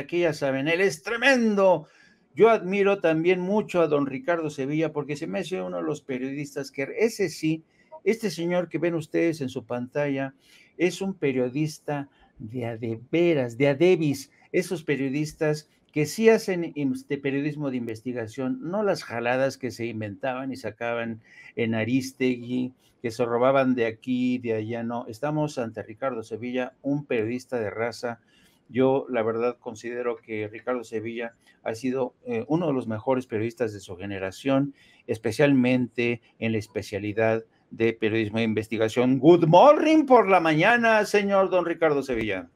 aquí ya saben, él es tremendo. Yo admiro también mucho a don Ricardo Sevilla porque se me hace uno de los periodistas que ese sí, este señor que ven ustedes en su pantalla es un periodista de adeveras, de adevis, esos periodistas que sí hacen este periodismo de investigación, no las jaladas que se inventaban y sacaban en Aristegui, que se robaban de aquí, de allá, no. Estamos ante Ricardo Sevilla, un periodista de raza yo, la verdad, considero que Ricardo Sevilla ha sido eh, uno de los mejores periodistas de su generación, especialmente en la especialidad de periodismo e investigación. Good morning por la mañana, señor don Ricardo Sevilla.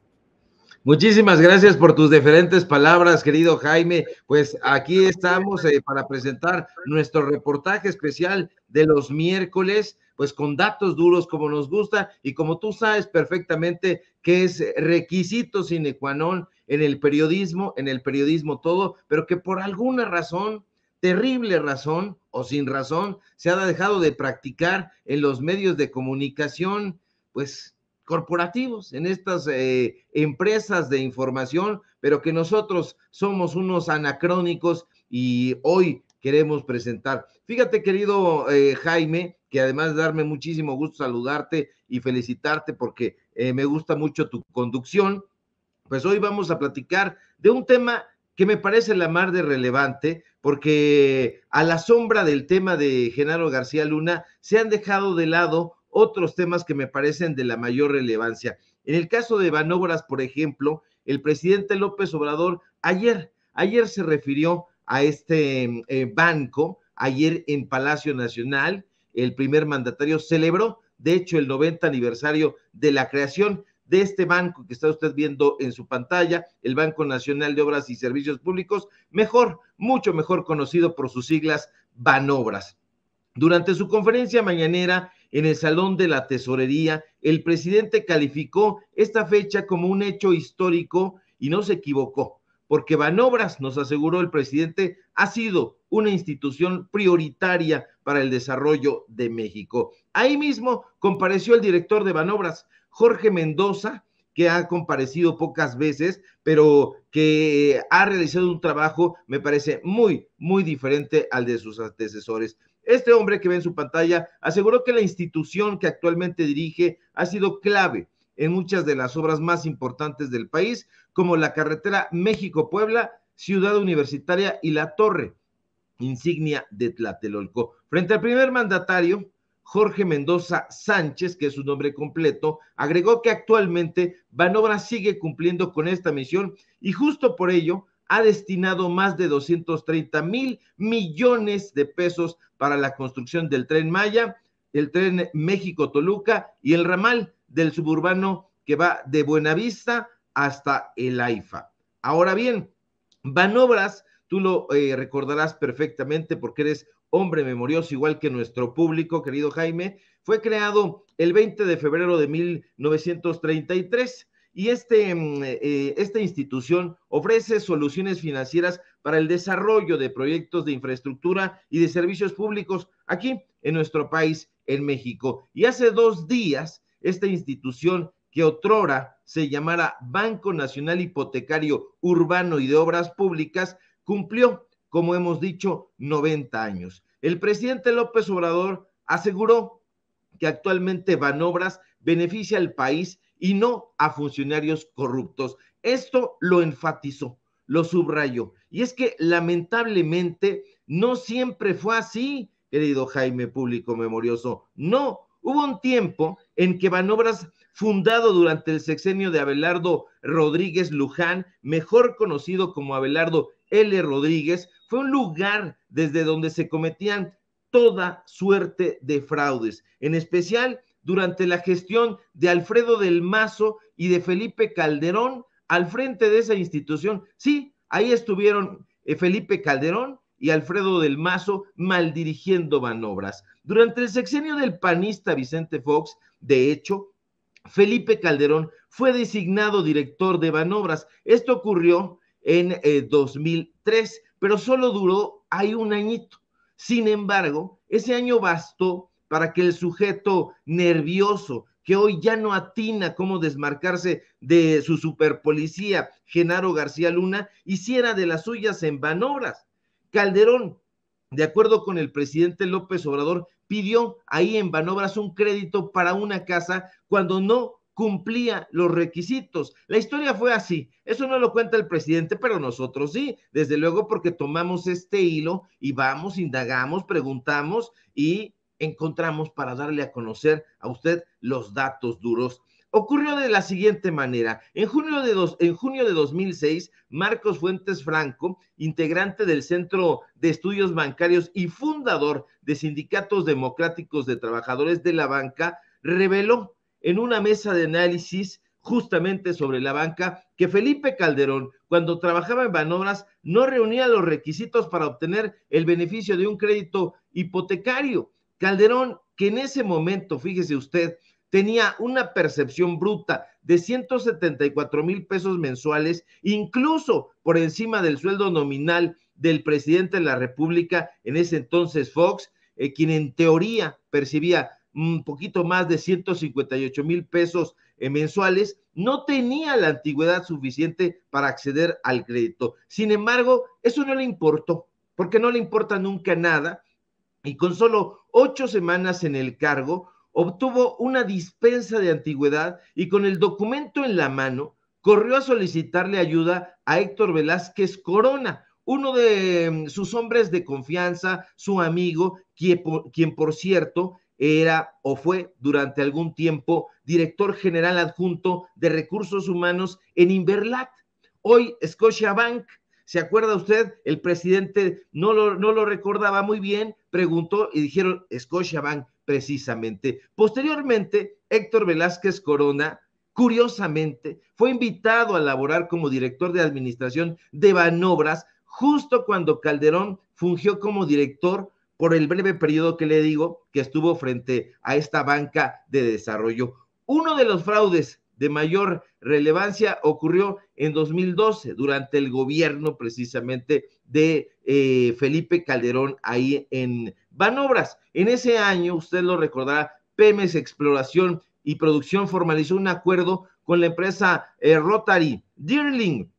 Muchísimas gracias por tus diferentes palabras, querido Jaime. Pues aquí estamos eh, para presentar nuestro reportaje especial de los miércoles pues con datos duros como nos gusta y como tú sabes perfectamente que es requisito sine qua non en el periodismo, en el periodismo todo, pero que por alguna razón, terrible razón o sin razón, se ha dejado de practicar en los medios de comunicación, pues corporativos, en estas eh, empresas de información, pero que nosotros somos unos anacrónicos y hoy queremos presentar. Fíjate, querido eh, Jaime, que además darme muchísimo gusto saludarte y felicitarte porque eh, me gusta mucho tu conducción, pues hoy vamos a platicar de un tema que me parece la más de relevante, porque a la sombra del tema de Genaro García Luna se han dejado de lado otros temas que me parecen de la mayor relevancia. En el caso de Banobras, por ejemplo, el presidente López Obrador ayer, ayer se refirió a este eh, banco, ayer en Palacio Nacional, el primer mandatario celebró, de hecho, el 90 aniversario de la creación de este banco que está usted viendo en su pantalla, el Banco Nacional de Obras y Servicios Públicos, mejor, mucho mejor conocido por sus siglas Banobras. Durante su conferencia mañanera en el Salón de la Tesorería, el presidente calificó esta fecha como un hecho histórico y no se equivocó, porque Banobras, nos aseguró el presidente, ha sido una institución prioritaria para el Desarrollo de México. Ahí mismo compareció el director de Banobras, Jorge Mendoza, que ha comparecido pocas veces, pero que ha realizado un trabajo, me parece, muy, muy diferente al de sus antecesores. Este hombre que ve en su pantalla aseguró que la institución que actualmente dirige ha sido clave en muchas de las obras más importantes del país, como la carretera México-Puebla, Ciudad Universitaria y La Torre, insignia de Tlatelolco. Frente al primer mandatario, Jorge Mendoza Sánchez, que es su nombre completo, agregó que actualmente Banobras sigue cumpliendo con esta misión y justo por ello ha destinado más de 230 mil millones de pesos para la construcción del tren Maya, el tren México-Toluca y el ramal del suburbano que va de Buenavista hasta el AIFA. Ahora bien, Banobras Tú lo eh, recordarás perfectamente porque eres hombre memorioso, igual que nuestro público, querido Jaime. Fue creado el 20 de febrero de 1933 y este, mm, eh, esta institución ofrece soluciones financieras para el desarrollo de proyectos de infraestructura y de servicios públicos aquí en nuestro país, en México. Y hace dos días, esta institución que otrora se llamara Banco Nacional Hipotecario Urbano y de Obras Públicas, cumplió, como hemos dicho, 90 años. El presidente López Obrador aseguró que actualmente Banobras beneficia al país y no a funcionarios corruptos. Esto lo enfatizó, lo subrayó. Y es que lamentablemente no siempre fue así, querido Jaime Público Memorioso. No, Hubo un tiempo en que Banobras, fundado durante el sexenio de Abelardo Rodríguez Luján, mejor conocido como Abelardo L. Rodríguez fue un lugar desde donde se cometían toda suerte de fraudes, en especial durante la gestión de Alfredo del Mazo y de Felipe Calderón al frente de esa institución. Sí, ahí estuvieron eh, Felipe Calderón y Alfredo del Mazo maldirigiendo manobras. Durante el sexenio del panista Vicente Fox, de hecho, Felipe Calderón fue designado director de manobras. Esto ocurrió en 2003, eh, pero solo duró ahí un añito. Sin embargo, ese año bastó para que el sujeto nervioso, que hoy ya no atina cómo desmarcarse de su superpolicía, Genaro García Luna, hiciera de las suyas en Banobras. Calderón, de acuerdo con el presidente López Obrador, pidió ahí en Banobras un crédito para una casa cuando no cumplía los requisitos. La historia fue así. Eso no lo cuenta el presidente, pero nosotros sí, desde luego porque tomamos este hilo y vamos, indagamos, preguntamos y encontramos para darle a conocer a usted los datos duros. Ocurrió de la siguiente manera. En junio de, dos, en junio de 2006, Marcos Fuentes Franco, integrante del Centro de Estudios Bancarios y fundador de Sindicatos Democráticos de Trabajadores de la Banca, reveló en una mesa de análisis justamente sobre la banca que Felipe Calderón, cuando trabajaba en Banobras, no reunía los requisitos para obtener el beneficio de un crédito hipotecario. Calderón, que en ese momento, fíjese usted, tenía una percepción bruta de 174 mil pesos mensuales, incluso por encima del sueldo nominal del presidente de la República, en ese entonces Fox, eh, quien en teoría percibía un poquito más de 158 mil pesos eh, mensuales, no tenía la antigüedad suficiente para acceder al crédito. Sin embargo, eso no le importó, porque no le importa nunca nada. Y con solo ocho semanas en el cargo, obtuvo una dispensa de antigüedad y con el documento en la mano, corrió a solicitarle ayuda a Héctor Velázquez Corona, uno de mm, sus hombres de confianza, su amigo, quien por, quien por cierto era o fue durante algún tiempo director general adjunto de recursos humanos en Inverlat. Hoy Bank. ¿se acuerda usted? El presidente no lo, no lo recordaba muy bien, preguntó y dijeron Scotiabank precisamente. Posteriormente, Héctor Velázquez Corona, curiosamente, fue invitado a laborar como director de administración de Banobras justo cuando Calderón fungió como director por el breve periodo que le digo que estuvo frente a esta banca de desarrollo. Uno de los fraudes de mayor relevancia ocurrió en 2012, durante el gobierno precisamente de eh, Felipe Calderón ahí en Banobras. En ese año, usted lo recordará, Pemex Exploración y Producción formalizó un acuerdo con la empresa eh, Rotary Deerling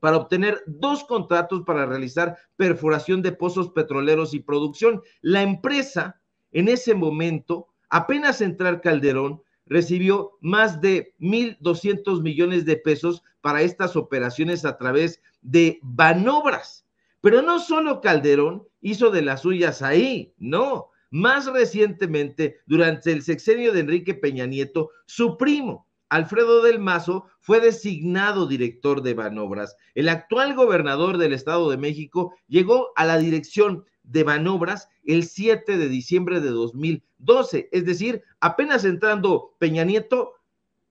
para obtener dos contratos para realizar perforación de pozos petroleros y producción. La empresa, en ese momento, apenas entrar Calderón, recibió más de 1.200 millones de pesos para estas operaciones a través de banobras. Pero no solo Calderón hizo de las suyas ahí, no. Más recientemente, durante el sexenio de Enrique Peña Nieto, su primo, Alfredo del Mazo fue designado director de Banobras. El actual gobernador del Estado de México llegó a la dirección de Banobras el 7 de diciembre de 2012, es decir, apenas entrando Peña Nieto,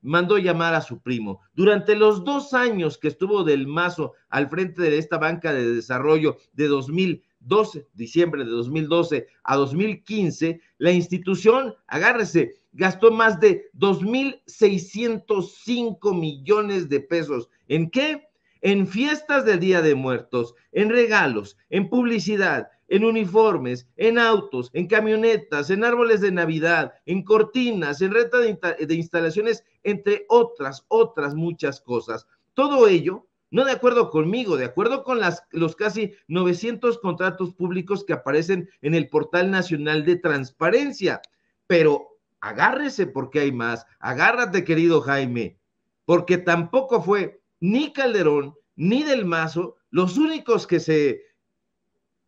mandó llamar a su primo. Durante los dos años que estuvo del Mazo al frente de esta banca de desarrollo de 2000 12, diciembre de 2012 a 2015, la institución, agárrese, gastó más de 2.605 millones de pesos. ¿En qué? En fiestas de Día de Muertos, en regalos, en publicidad, en uniformes, en autos, en camionetas, en árboles de Navidad, en cortinas, en reta de instalaciones, entre otras, otras muchas cosas. Todo ello no de acuerdo conmigo, de acuerdo con las, los casi 900 contratos públicos que aparecen en el Portal Nacional de Transparencia. Pero agárrese porque hay más. Agárrate, querido Jaime, porque tampoco fue ni Calderón ni Del Mazo los únicos que se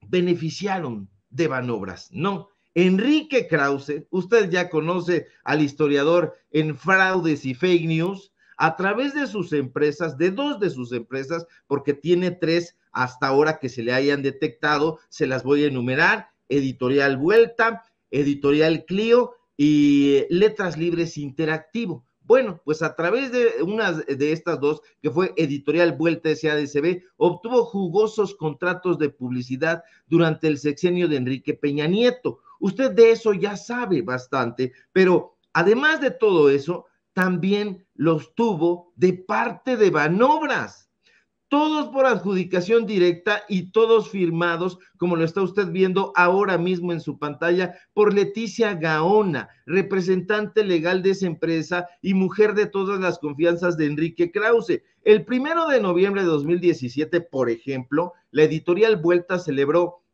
beneficiaron de vanobras. No, Enrique Krause, usted ya conoce al historiador en fraudes y fake news, a través de sus empresas, de dos de sus empresas, porque tiene tres hasta ahora que se le hayan detectado, se las voy a enumerar, Editorial Vuelta, Editorial Clio y eh, Letras Libres Interactivo. Bueno, pues a través de una de estas dos, que fue Editorial Vuelta SADCB, obtuvo jugosos contratos de publicidad durante el sexenio de Enrique Peña Nieto. Usted de eso ya sabe bastante, pero además de todo eso, también los tuvo de parte de Banobras. Todos por adjudicación directa y todos firmados, como lo está usted viendo ahora mismo en su pantalla, por Leticia Gaona, representante legal de esa empresa y mujer de todas las confianzas de Enrique Krause. El primero de noviembre de 2017, por ejemplo, la editorial Vuelta celebró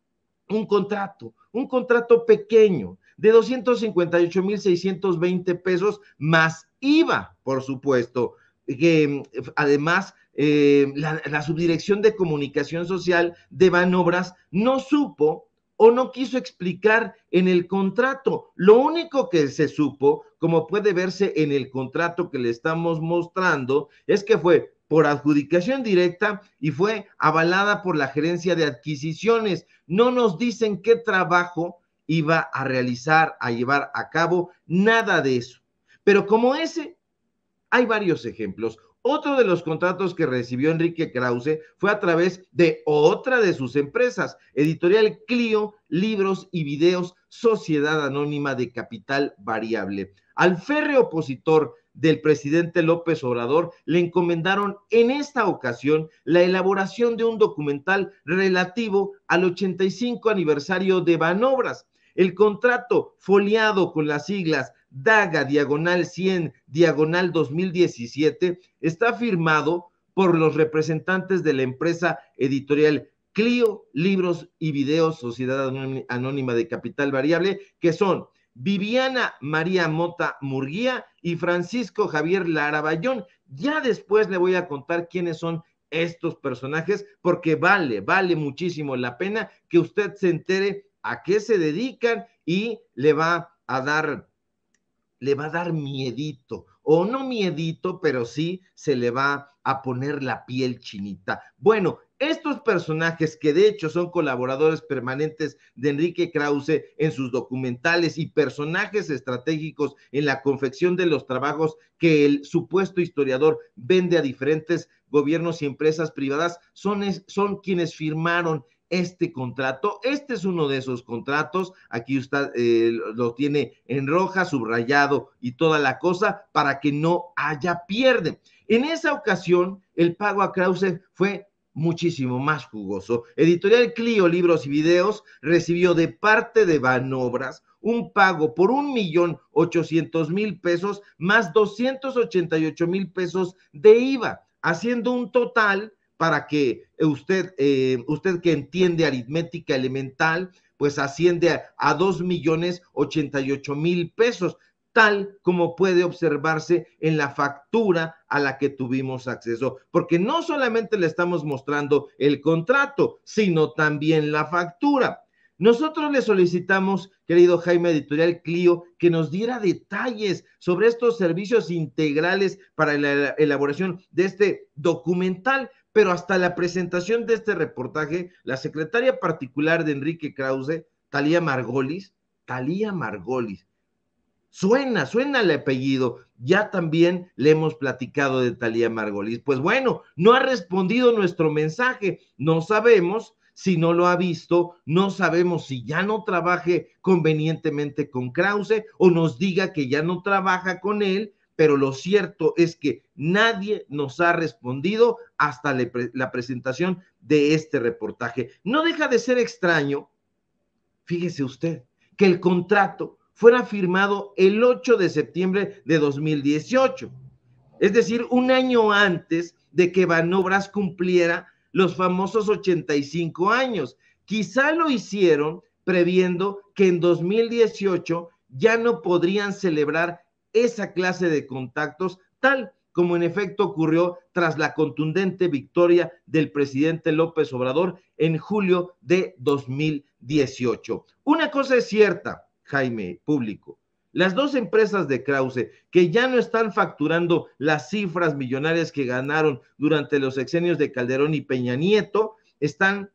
un contrato, un contrato pequeño de 258.620 pesos más IVA, por supuesto, que em, además em, la, la subdirección de comunicación social de Banobras no supo o no quiso explicar en el contrato. Lo único que se supo, como puede verse en el contrato que le estamos mostrando, es que fue por adjudicación directa y fue avalada por la gerencia de adquisiciones. No nos dicen qué trabajo iba a realizar, a llevar a cabo, nada de eso. Pero como ese, hay varios ejemplos. Otro de los contratos que recibió Enrique Krause fue a través de otra de sus empresas, Editorial Clio, Libros y Videos, Sociedad Anónima de Capital Variable. Al férreo opositor del presidente López Obrador le encomendaron en esta ocasión la elaboración de un documental relativo al 85 aniversario de Banobras, el contrato foliado con las siglas Daga Diagonal 100 Diagonal 2017 está firmado por los representantes de la empresa editorial Clio, Libros y Videos, Sociedad Anónima de Capital Variable, que son Viviana María Mota Murguía y Francisco Javier Larabayón. Ya después le voy a contar quiénes son estos personajes, porque vale, vale muchísimo la pena que usted se entere a qué se dedican y le va a dar, le va a dar miedito, o no miedito, pero sí se le va a poner la piel chinita. Bueno, estos personajes que de hecho son colaboradores permanentes de Enrique Krause en sus documentales y personajes estratégicos en la confección de los trabajos que el supuesto historiador vende a diferentes gobiernos y empresas privadas, son, son quienes firmaron este contrato. Este es uno de esos contratos. Aquí usted eh, lo tiene en roja, subrayado y toda la cosa para que no haya pierde. En esa ocasión, el pago a Krause fue muchísimo más jugoso. Editorial Clio Libros y Videos recibió de parte de Banobras un pago por un millón ochocientos mil pesos más doscientos ochenta y ocho mil pesos de IVA, haciendo un total para que usted, eh, usted que entiende aritmética elemental, pues asciende a dos millones ochenta y ocho mil pesos, tal como puede observarse en la factura a la que tuvimos acceso, porque no solamente le estamos mostrando el contrato, sino también la factura. Nosotros le solicitamos, querido Jaime Editorial Clio, que nos diera detalles sobre estos servicios integrales para la elaboración de este documental pero hasta la presentación de este reportaje, la secretaria particular de Enrique Krause, Talía Margolis, Talía Margolis, Suena, suena el apellido. Ya también le hemos platicado de Talía Margolis. Pues bueno, no ha respondido nuestro mensaje. No sabemos si no lo ha visto, no sabemos si ya no trabaje convenientemente con Krause o nos diga que ya no trabaja con él pero lo cierto es que nadie nos ha respondido hasta la presentación de este reportaje. No deja de ser extraño, fíjese usted, que el contrato fuera firmado el 8 de septiembre de 2018, es decir, un año antes de que Banobras cumpliera los famosos 85 años. Quizá lo hicieron previendo que en 2018 ya no podrían celebrar esa clase de contactos, tal como en efecto ocurrió tras la contundente victoria del presidente López Obrador en julio de 2018. Una cosa es cierta, Jaime, público. Las dos empresas de Krause, que ya no están facturando las cifras millonarias que ganaron durante los exenios de Calderón y Peña Nieto, están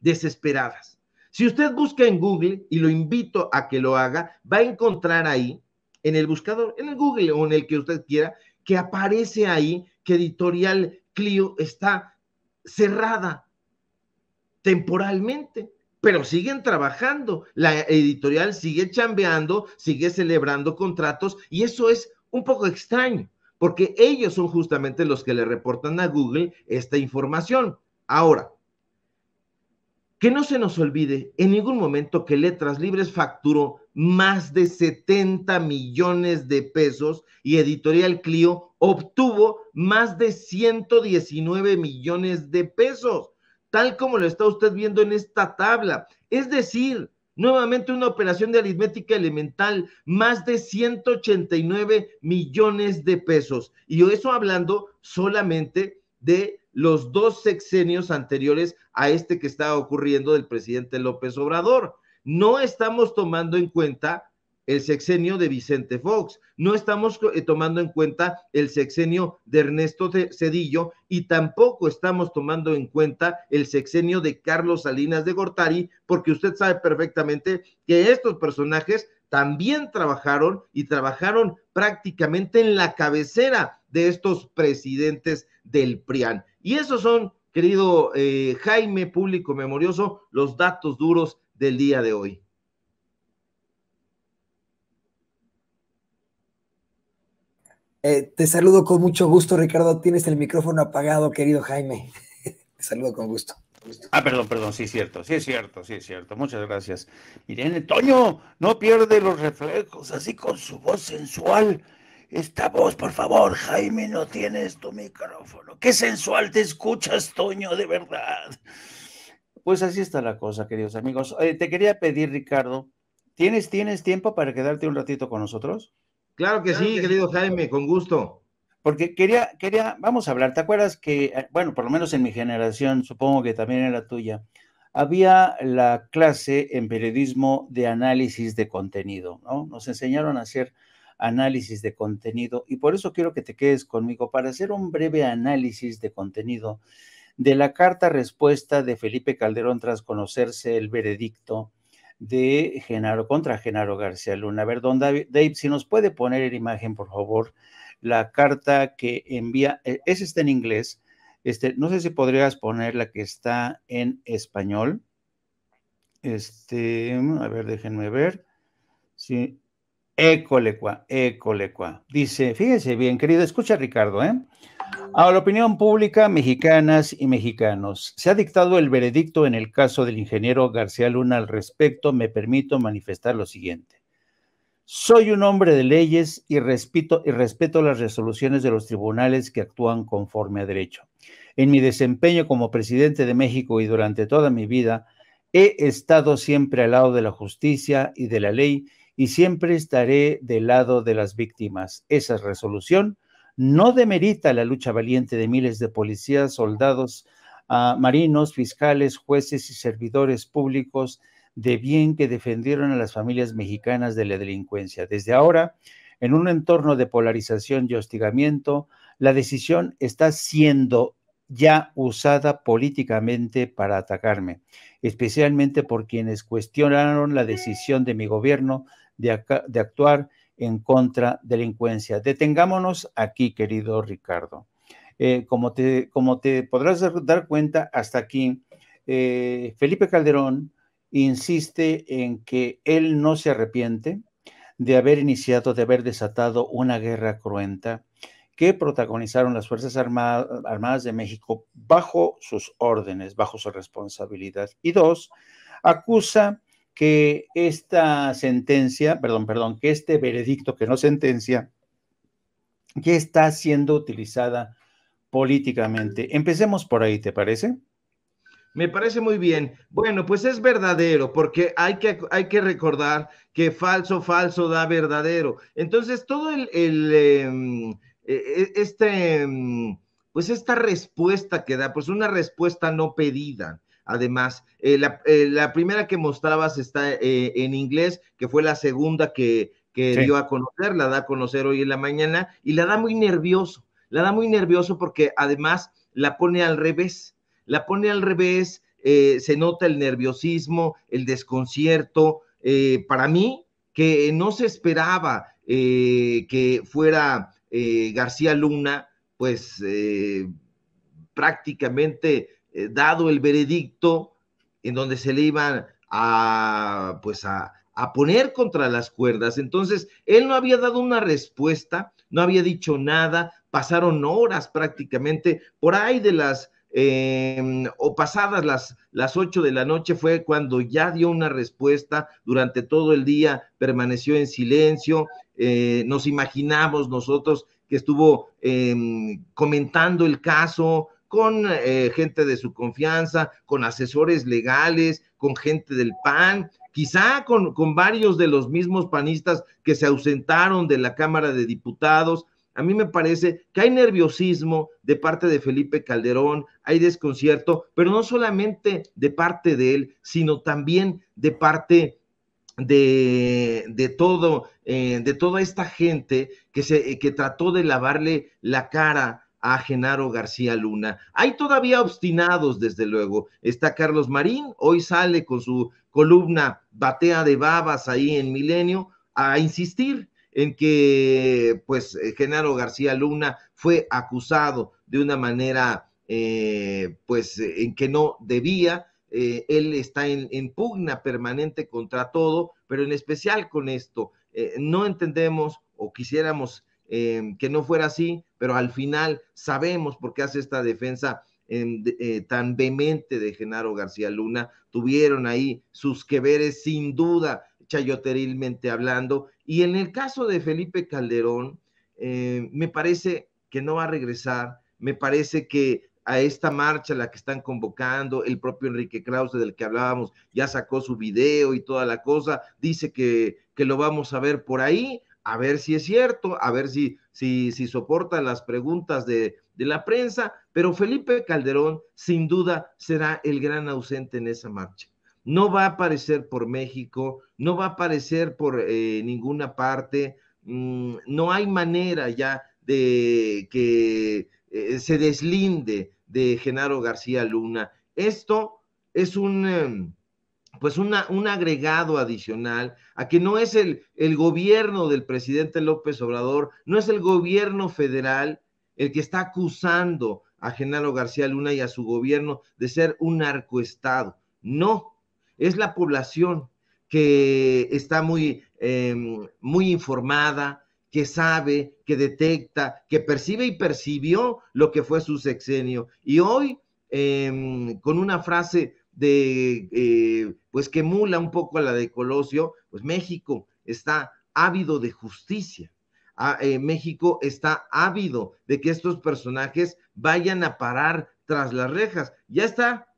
desesperadas. Si usted busca en Google, y lo invito a que lo haga, va a encontrar ahí en el buscador, en el Google o en el que usted quiera, que aparece ahí que Editorial Clio está cerrada temporalmente, pero siguen trabajando, la editorial sigue chambeando, sigue celebrando contratos y eso es un poco extraño, porque ellos son justamente los que le reportan a Google esta información. Ahora, que no se nos olvide en ningún momento que Letras Libres facturó más de 70 millones de pesos y Editorial Clio obtuvo más de 119 millones de pesos, tal como lo está usted viendo en esta tabla. Es decir, nuevamente una operación de aritmética elemental, más de 189 millones de pesos. Y eso hablando solamente de los dos sexenios anteriores a este que está ocurriendo del presidente López Obrador. No estamos tomando en cuenta el sexenio de Vicente Fox, no estamos eh, tomando en cuenta el sexenio de Ernesto Cedillo y tampoco estamos tomando en cuenta el sexenio de Carlos Salinas de Gortari, porque usted sabe perfectamente que estos personajes también trabajaron y trabajaron prácticamente en la cabecera de estos presidentes del PRIAN. Y esos son, querido eh, Jaime Público Memorioso, los datos duros del día de hoy. Eh, te saludo con mucho gusto, Ricardo. Tienes el micrófono apagado, querido Jaime. te saludo con gusto. Ah, perdón, perdón, sí es cierto, sí es cierto, sí es cierto. Muchas gracias. Miren, Toño, no pierde los reflejos, así con su voz sensual. Esta voz, por favor, Jaime, no tienes tu micrófono. Qué sensual te escuchas, Toño, de verdad. Pues así está la cosa, queridos amigos. Eh, te quería pedir, Ricardo, ¿tienes, ¿tienes tiempo para quedarte un ratito con nosotros? Claro que sí, querido Jaime, con gusto. Porque quería, quería, vamos a hablar, ¿te acuerdas que, eh, bueno, por lo menos en mi generación, supongo que también era tuya, había la clase en periodismo de análisis de contenido, ¿no? Nos enseñaron a hacer análisis de contenido y por eso quiero que te quedes conmigo para hacer un breve análisis de contenido de la carta respuesta de Felipe Calderón tras conocerse el veredicto de Genaro contra Genaro García Luna. A ver, don Dave, si nos puede poner en imagen, por favor, la carta que envía, eh, es está en inglés, este, no sé si podrías poner la que está en español. Este, a ver, déjenme ver. Sí, École qua, Dice, fíjese bien, querido, escucha Ricardo, ¿eh? A la opinión pública, mexicanas y mexicanos, se ha dictado el veredicto en el caso del ingeniero García Luna al respecto, me permito manifestar lo siguiente. Soy un hombre de leyes y respeto, y respeto las resoluciones de los tribunales que actúan conforme a derecho. En mi desempeño como presidente de México y durante toda mi vida, he estado siempre al lado de la justicia y de la ley y siempre estaré del lado de las víctimas. Esa resolución no demerita la lucha valiente de miles de policías, soldados, ah, marinos, fiscales, jueces y servidores públicos de bien que defendieron a las familias mexicanas de la delincuencia. Desde ahora, en un entorno de polarización y hostigamiento, la decisión está siendo ya usada políticamente para atacarme, especialmente por quienes cuestionaron la decisión de mi gobierno de, actuar en contra delincuencia. Detengámonos aquí, querido Ricardo. Eh, como, te, como te podrás dar cuenta, hasta aquí, eh, Felipe Calderón insiste en que él no se arrepiente de haber iniciado, de haber desatado una guerra cruenta que protagonizaron las Fuerzas Armadas de México bajo sus órdenes, bajo su responsabilidad. Y dos, acusa que esta sentencia, perdón, perdón, que este veredicto, que no sentencia, que está siendo utilizada políticamente. Empecemos por ahí, ¿te parece? Me parece muy bien. Bueno, pues es verdadero, porque hay que, hay que recordar que falso, falso da verdadero. Entonces, todo el, em, e, e, este, em, pues esta respuesta que da, pues una respuesta no pedida además. Eh, eh, la, primera que mostrabas está eh, en inglés, que fue la segunda que, dio a conocer, la da a conocer hoy en la mañana, y la da muy nervioso, la da muy nervioso porque además la pone al revés, la pone al revés, se nota el nerviosismo, el desconcierto, para mí, que no se esperaba que fuera García Luna, pues prácticamente eh, dado el veredicto en donde se le iban a, pues a, poner contra las cuerdas. Entonces, él no había dado una respuesta, no había dicho nada, pasaron horas prácticamente, por ahí de las em, o pasadas las, las 8 de la noche fue cuando ya dio una respuesta, durante todo el día permaneció en silencio, eh, nos imaginamos nosotros que estuvo em, comentando el caso, con eh, gente de su confianza, con asesores legales, con gente del PAN, quizá con, varios de los mismos panistas que se ausentaron de la Cámara de Diputados. A mí me parece que hay nerviosismo de parte de Felipe Calderón, hay desconcierto, pero no solamente de parte de él, sino también de parte de, todo, eh, de toda esta gente que, se, que trató de lavarle la cara a Genaro García Luna. Hay todavía obstinados, desde luego. Está Carlos Marín, hoy sale con su columna Batea de Babas ahí en Milenio a insistir en que, pues, eh, Genaro García Luna fue acusado de una manera, eh, pues, eh, en que no debía. él está en, pugna permanente contra todo, pero en especial con esto. no entendemos o quisiéramos Em, que no fuera así, pero al final sabemos por qué hace esta defensa em, eh, tan vehemente de Genaro García Luna. Tuvieron ahí sus que sin duda, chayoterilmente hablando. Y en el caso de Felipe Calderón, eh, me parece que no va a regresar, me parece que a esta marcha la que están convocando, el propio Enrique Krause del que hablábamos ya sacó su video y toda la cosa, dice que, que lo vamos a ver por ahí, a ver si es cierto, a ver si, si, soporta las preguntas de, la prensa, pero Felipe Calderón sin duda será el gran ausente en esa marcha. No va a aparecer por México, no va a aparecer por eh, ninguna parte, mm, no hay manera ya de que eh, se deslinde de Genaro García Luna. Esto es un... Em, pues un agregado adicional a que no es el, el, gobierno del presidente López Obrador, no es el gobierno federal el que está acusando a Genaro García Luna y a su gobierno de ser un narcoestado. No, es la población que está muy, em, muy informada, que sabe, que detecta, que percibe y percibió lo que fue su sexenio. Y hoy, em, con una frase de, eh, pues que mula un poco a la de Colosio, pues México está ávido de justicia. Ah, eh, México está ávido de que estos personajes vayan a parar tras las rejas. Ya está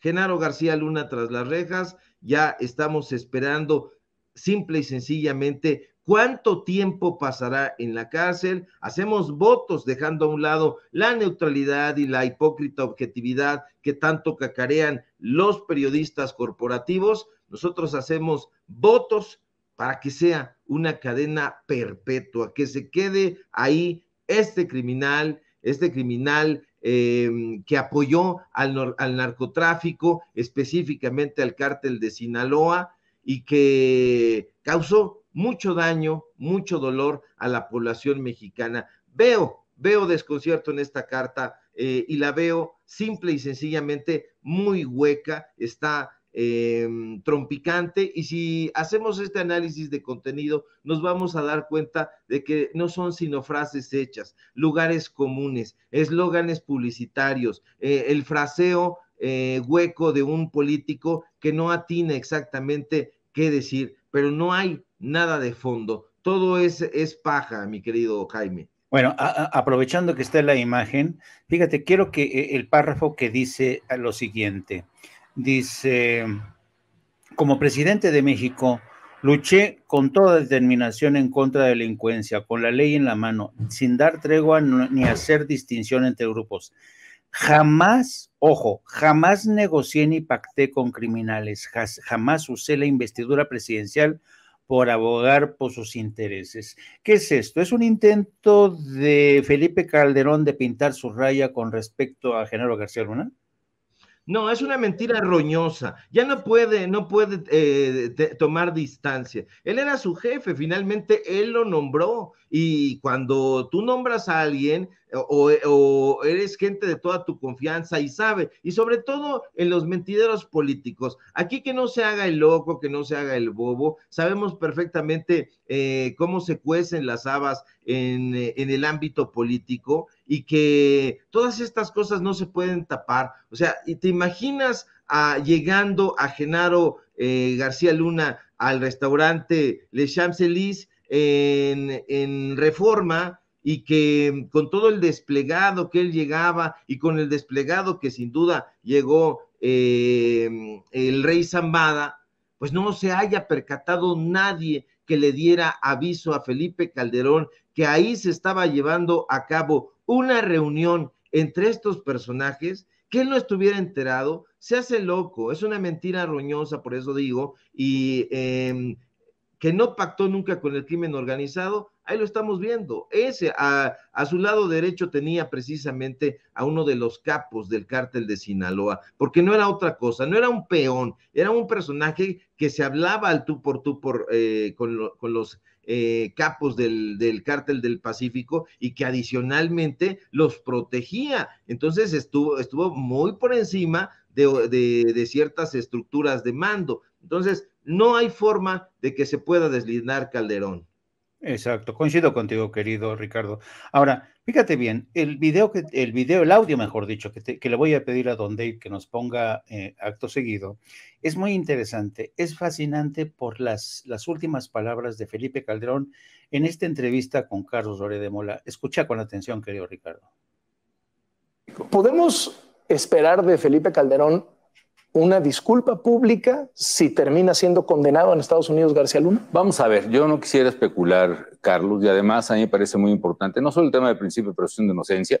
Genaro García Luna tras las rejas, ya estamos esperando simple y sencillamente cuánto tiempo pasará en la cárcel. Hacemos votos dejando a un lado la neutralidad y la hipócrita objetividad que tanto cacarean los periodistas corporativos. Nosotros hacemos votos para que sea una cadena perpetua, que se quede ahí este criminal, este criminal em, que apoyó al, al narcotráfico, específicamente al cártel de Sinaloa, y que causó mucho daño, mucho dolor a la población mexicana. Veo, veo desconcierto en esta carta eh, y la veo simple y sencillamente muy hueca, está em, trompicante y si hacemos este análisis de contenido nos vamos a dar cuenta de que no son sino frases hechas, lugares comunes, eslóganes publicitarios, eh, el fraseo eh, hueco de un político que no atina exactamente qué decir, pero no hay nada de fondo, todo es, paja, mi querido Jaime. Bueno, aprovechando que está la imagen, fíjate, quiero que eh, el párrafo que dice lo siguiente, dice, como presidente de México, luché con toda determinación en contra de la delincuencia, con la ley en la mano, sin dar tregua ni hacer distinción entre grupos. Jamás, ojo, jamás negocié ni pacté con criminales, jamás usé la investidura presidencial por abogar por sus intereses. ¿Qué es esto? Es un intento de Felipe Calderón de pintar su raya con respecto a Genaro García Luna. No, es una mentira roñosa. Ya no puede, no puede eh, tomar distancia. Él era su jefe, finalmente él lo nombró y cuando tú nombras a alguien eh, eh, o, eres gente de toda tu confianza y sabe, y sobre todo en los mentideros políticos, aquí que no se haga el loco, que no se haga el bobo, sabemos perfectamente eh, cómo se cuecen las habas en, el ámbito político y que todas estas cosas no se pueden tapar. O sea, y te imaginas llegando a Genaro García Luna al restaurante Le Champs-Élysées en, reforma y que con todo el desplegado que él llegaba y con el desplegado que sin duda llegó eh, el rey Zambada, pues no se haya percatado nadie que le diera aviso a Felipe Calderón que ahí se estaba llevando a cabo una reunión entre estos personajes, que él no estuviera enterado, se hace loco, es una mentira roñosa, por eso digo, y em, que no pactó nunca con el crimen organizado, ahí lo estamos viendo. Ese, a, su lado derecho tenía precisamente a uno de los capos del cártel de Sinaloa, porque no era otra cosa, no era un peón, era un personaje que se hablaba al tú por tú por, eh, con, los eh, capos del, del cártel del Pacífico y que adicionalmente los protegía. Entonces estuvo, estuvo muy por encima de, de, ciertas estructuras de mando. Entonces, no hay forma de que se pueda deslindar Calderón. Exacto, coincido contigo, querido Ricardo. Ahora, fíjate bien, el video, que, el video, el audio, mejor dicho, que, le voy a pedir a Don Dave que nos ponga eh, acto seguido, es muy interesante, es fascinante por las, las últimas palabras de Felipe Calderón en esta entrevista con Carlos Loredemola. Mola. Escucha con atención, querido Ricardo. Podemos esperar de Felipe Calderón una disculpa pública si termina siendo condenado en Estados Unidos García Luna? Vamos a ver, yo no quisiera especular, Carlos, y además a mí me parece muy importante, no solo el tema del principio de presunción de inocencia,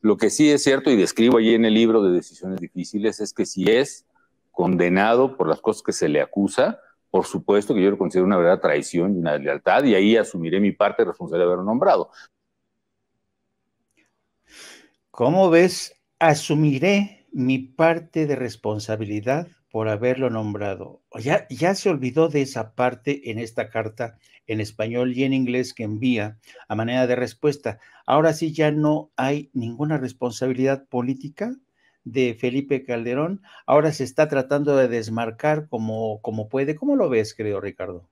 lo que sí es cierto y describo allí en el libro de Decisiones Difíciles es que si es condenado por las cosas que se le acusa, por supuesto que yo lo considero una verdadera traición y una lealtad, y ahí asumiré mi parte responsable de haberlo nombrado. ¿Cómo ves? Asumiré mi parte de responsabilidad por haberlo nombrado. Ya, ya se olvidó de esa parte en esta carta en español y en inglés que envía a manera de respuesta. Ahora sí ya no hay ninguna responsabilidad política de Felipe Calderón. Ahora se está tratando de desmarcar como, como puede. ¿Cómo lo ves, creo, Ricardo?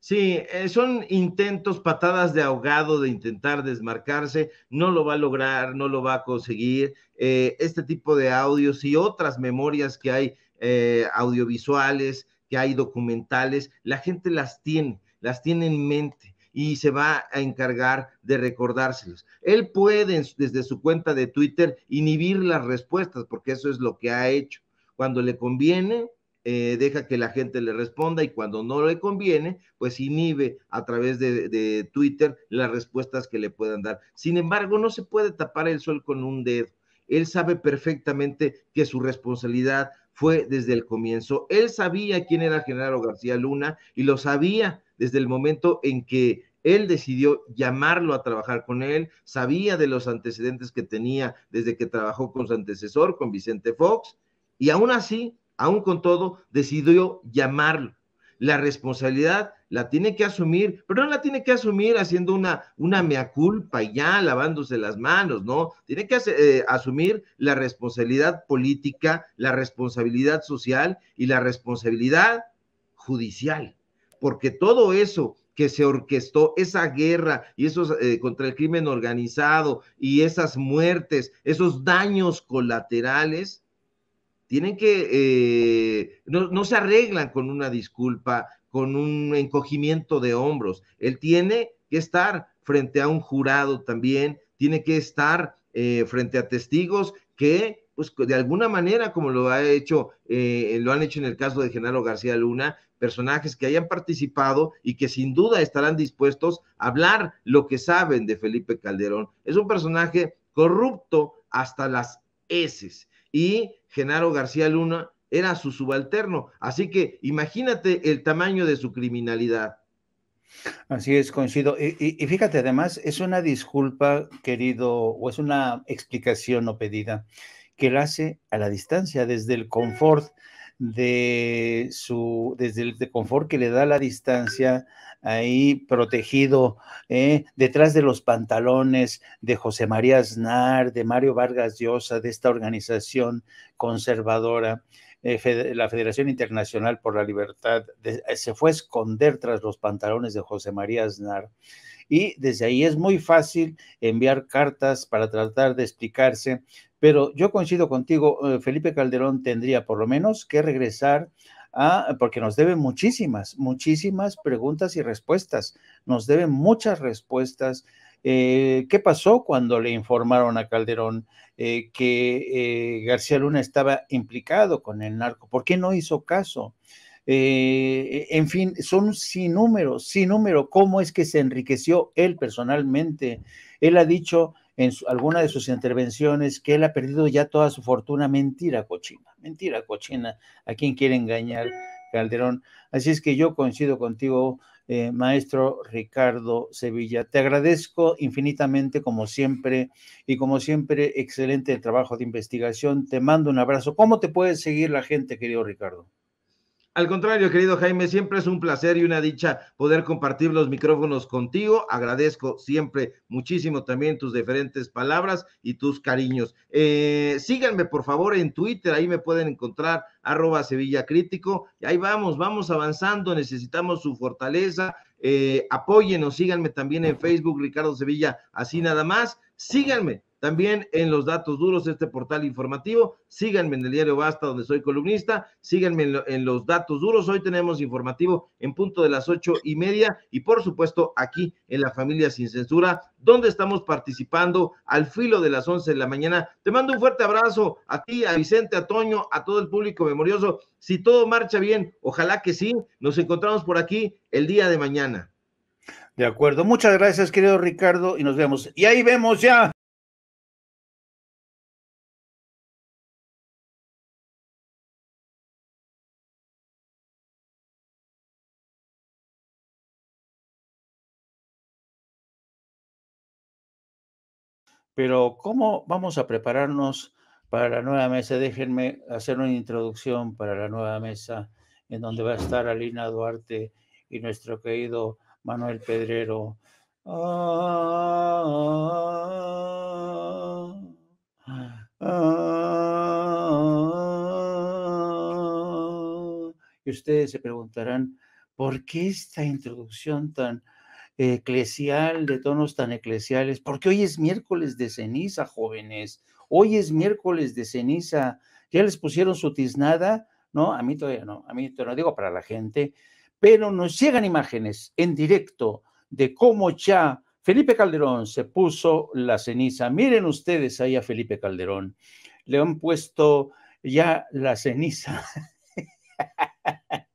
Sí, eh, son intentos, patadas de ahogado de intentar desmarcarse, no lo va a lograr, no lo va a conseguir. Eh, este tipo de audios y otras memorias que hay eh, audiovisuales, que hay documentales, la gente las tiene, las tiene en mente y se va a encargar de recordárselos. Él puede desde su cuenta de Twitter inhibir las respuestas, porque eso es lo que ha hecho. Cuando le conviene, eh, deja que la gente le responda y cuando no le conviene, pues inhibe a través de, de Twitter las respuestas que le puedan dar. Sin embargo, no se puede tapar el sol con un dedo. Él sabe perfectamente que su responsabilidad fue desde el comienzo. Él sabía quién era Genaro García Luna y lo sabía desde el momento en que él decidió llamarlo a trabajar con él, sabía de los antecedentes que tenía desde que trabajó con su antecesor, con Vicente Fox, y aún así aún con todo, decidió llamarlo. La responsabilidad la tiene que asumir, pero no la tiene que asumir haciendo una, una mea culpa y ya lavándose las manos, ¿no? Tiene que eh, asumir la responsabilidad política, la responsabilidad social y la responsabilidad judicial, porque todo eso que se orquestó, esa guerra y esos eh, contra el crimen organizado y esas muertes, esos daños colaterales, tienen que, eh, no, se arreglan con una disculpa, con un encogimiento de hombros. Él tiene que estar frente a un jurado también, tiene que estar eh, frente a testigos que, pues de alguna manera, como lo ha hecho, eh, lo han hecho en el caso de Genaro García Luna, personajes que hayan participado y que sin duda estarán dispuestos a hablar lo que saben de Felipe Calderón. Es un personaje corrupto hasta las heces y Genaro García Luna era su subalterno. Así que imagínate el tamaño de su criminalidad. Así es, coincido. Y, fíjate, además, es una disculpa, querido, o es una explicación o pedida que la hace a la distancia, desde el confort de su, desde el confort que le da la distancia, ahí protegido, ¿eh? detrás de los pantalones de José María Aznar, de Mario Vargas Llosa, de esta organización conservadora, eh, la Federación Internacional por la Libertad, eh, se fue a esconder tras los pantalones de José María Aznar. Y desde ahí es muy fácil enviar cartas para tratar de explicarse, pero yo coincido contigo, eh, Felipe Calderón tendría por lo menos que regresar a, porque nos deben muchísimas, muchísimas preguntas y respuestas, nos deben muchas respuestas. Eh, ¿Qué pasó cuando le informaron a Calderón eh, que García Luna estaba implicado con el narco? ¿Por qué no hizo caso? en fin, son sin número, sin número, cómo es que se enriqueció él personalmente. Él ha dicho, en alguna de sus intervenciones que él ha perdido ya toda su fortuna. Mentira cochina, mentira cochina. ¿A quien quiere engañar Calderón? Así es que yo coincido contigo, eh, maestro Ricardo Sevilla. Te agradezco infinitamente, como siempre, y como siempre, excelente el trabajo de investigación. Te mando un abrazo. ¿Cómo te puede seguir la gente, querido Ricardo? Al contrario, querido Jaime, siempre es un placer y una dicha poder compartir los micrófonos contigo. Agradezco siempre muchísimo también tus diferentes palabras y tus cariños. Eh, síganme, por favor, en Twitter, ahí me pueden encontrar arroba Sevilla Crítico. Y ahí vamos, vamos avanzando, necesitamos su fortaleza. Eh, apóyenos, síganme también en Facebook, Ricardo Sevilla, así nada más. Síganme también en Los Datos Duros, este portal informativo. Síganme en el diario Basta, donde soy columnista. Síganme en, en, Los Datos Duros. Hoy tenemos informativo en punto de las ocho y media. Y por supuesto, aquí en la familia sin censura, donde estamos participando al filo de las once de la mañana. Te mando un fuerte abrazo a ti, a Vicente, a Toño, a todo el público memorioso. Si todo marcha bien, ojalá que sí, nos encontramos por aquí el día de mañana. De acuerdo. Muchas gracias, querido Ricardo, y nos vemos. Y ahí vemos ya. Pero ¿cómo vamos a prepararnos para la nueva mesa? Déjenme hacer una introducción para la nueva mesa en donde va a estar Alina Duarte y nuestro querido Manuel Pedrero. y ustedes se preguntarán, ¿por qué esta introducción tan eclesial, de tonos tan eclesiales? Porque hoy es miércoles de ceniza, jóvenes. Hoy es miércoles de ceniza. ¿Ya les pusieron su tiznada? No, a mí todavía no. A mí todavía no. digo para la gente pero nos llegan imágenes en directo de cómo ya Felipe Calderón se puso la ceniza. Miren ustedes ahí a Felipe Calderón. Le han puesto ya la ceniza.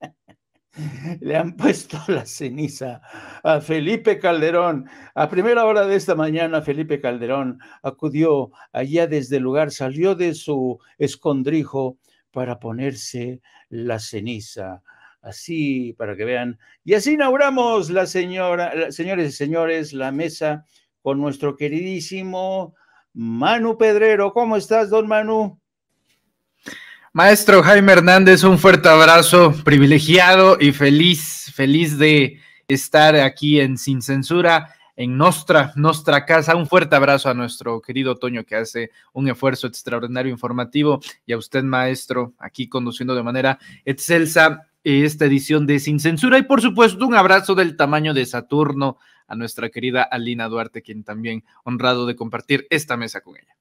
Le han puesto la ceniza a Felipe Calderón. A primera hora de esta mañana, Felipe Calderón acudió allá desde el lugar, salió de su escondrijo para ponerse la ceniza Así, para que vean. Y así inauguramos, la señora, señores y señores, la mesa con nuestro queridísimo Manu Pedrero. ¿Cómo estás, don Manu? Maestro Jaime Hernández, un fuerte abrazo, privilegiado y feliz, feliz de estar aquí en Sin Censura, en nuestra, nuestra casa. Un fuerte abrazo a nuestro querido Toño que hace un esfuerzo extraordinario informativo y a usted, maestro, aquí conduciendo de manera excelsa esta edición de Sin Censura y por supuesto un abrazo del tamaño de Saturno a nuestra querida Alina Duarte, quien también honrado de compartir esta mesa con ella.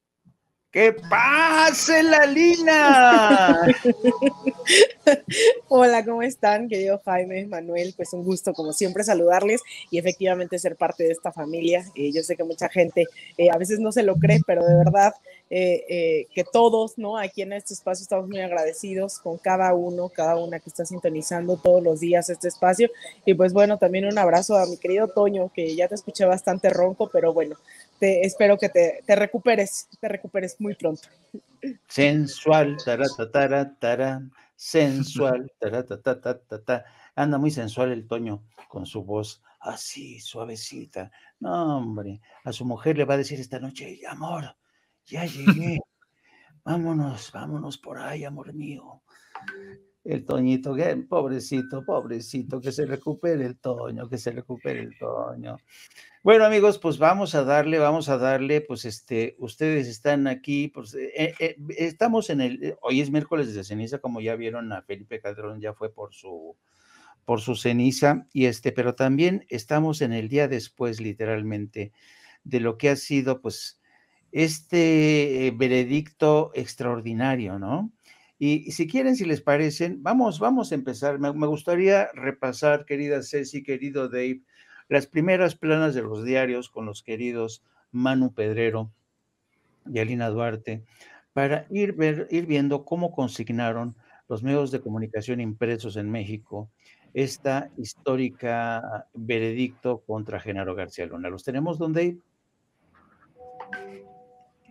qué pase la Lina! Hola, ¿cómo están? Querido Jaime, Manuel, pues un gusto como siempre saludarles y efectivamente ser parte de esta familia. Eh, yo sé que mucha gente eh, a veces no se lo cree, pero de verdad eh, eh, que todos, ¿no? Aquí en este espacio estamos muy agradecidos con cada uno, cada una que está sintonizando todos los días este espacio. Y pues bueno, también un abrazo a mi querido Toño, que ya te escuché bastante ronco, pero bueno, te, espero que te, recuperes, te recuperes muy pronto. Sensual, taratara, tara, sensual, taratata, Anda muy sensual el Toño con su voz así, suavecita. No, hombre, a su mujer le va a decir esta noche, amor, ya llegué, vámonos, vámonos por ahí, amor mío. El Toñito, pobrecito, pobrecito, que se recupere el Toño, que se recupere el Toño. Bueno, amigos, pues vamos a darle, vamos a darle, pues este, ustedes están aquí, pues eh, eh, eh, estamos en el, hoy es miércoles de ceniza, como ya vieron a Felipe Cadrón ya fue por su, por su ceniza, y este, pero también estamos en el día después, literalmente, de lo que ha sido, pues, este eh, veredicto extraordinario, ¿no? Y, si quieren, si les parecen, vamos, vamos a empezar. Me, gustaría repasar, querida Ceci, querido Dave, las primeras planas de los diarios con los queridos Manu Pedrero y Alina Duarte, para ir, ir viendo cómo consignaron los medios de comunicación impresos en México esta histórica veredicto contra Genaro García Luna. ¿Los tenemos, don Dave?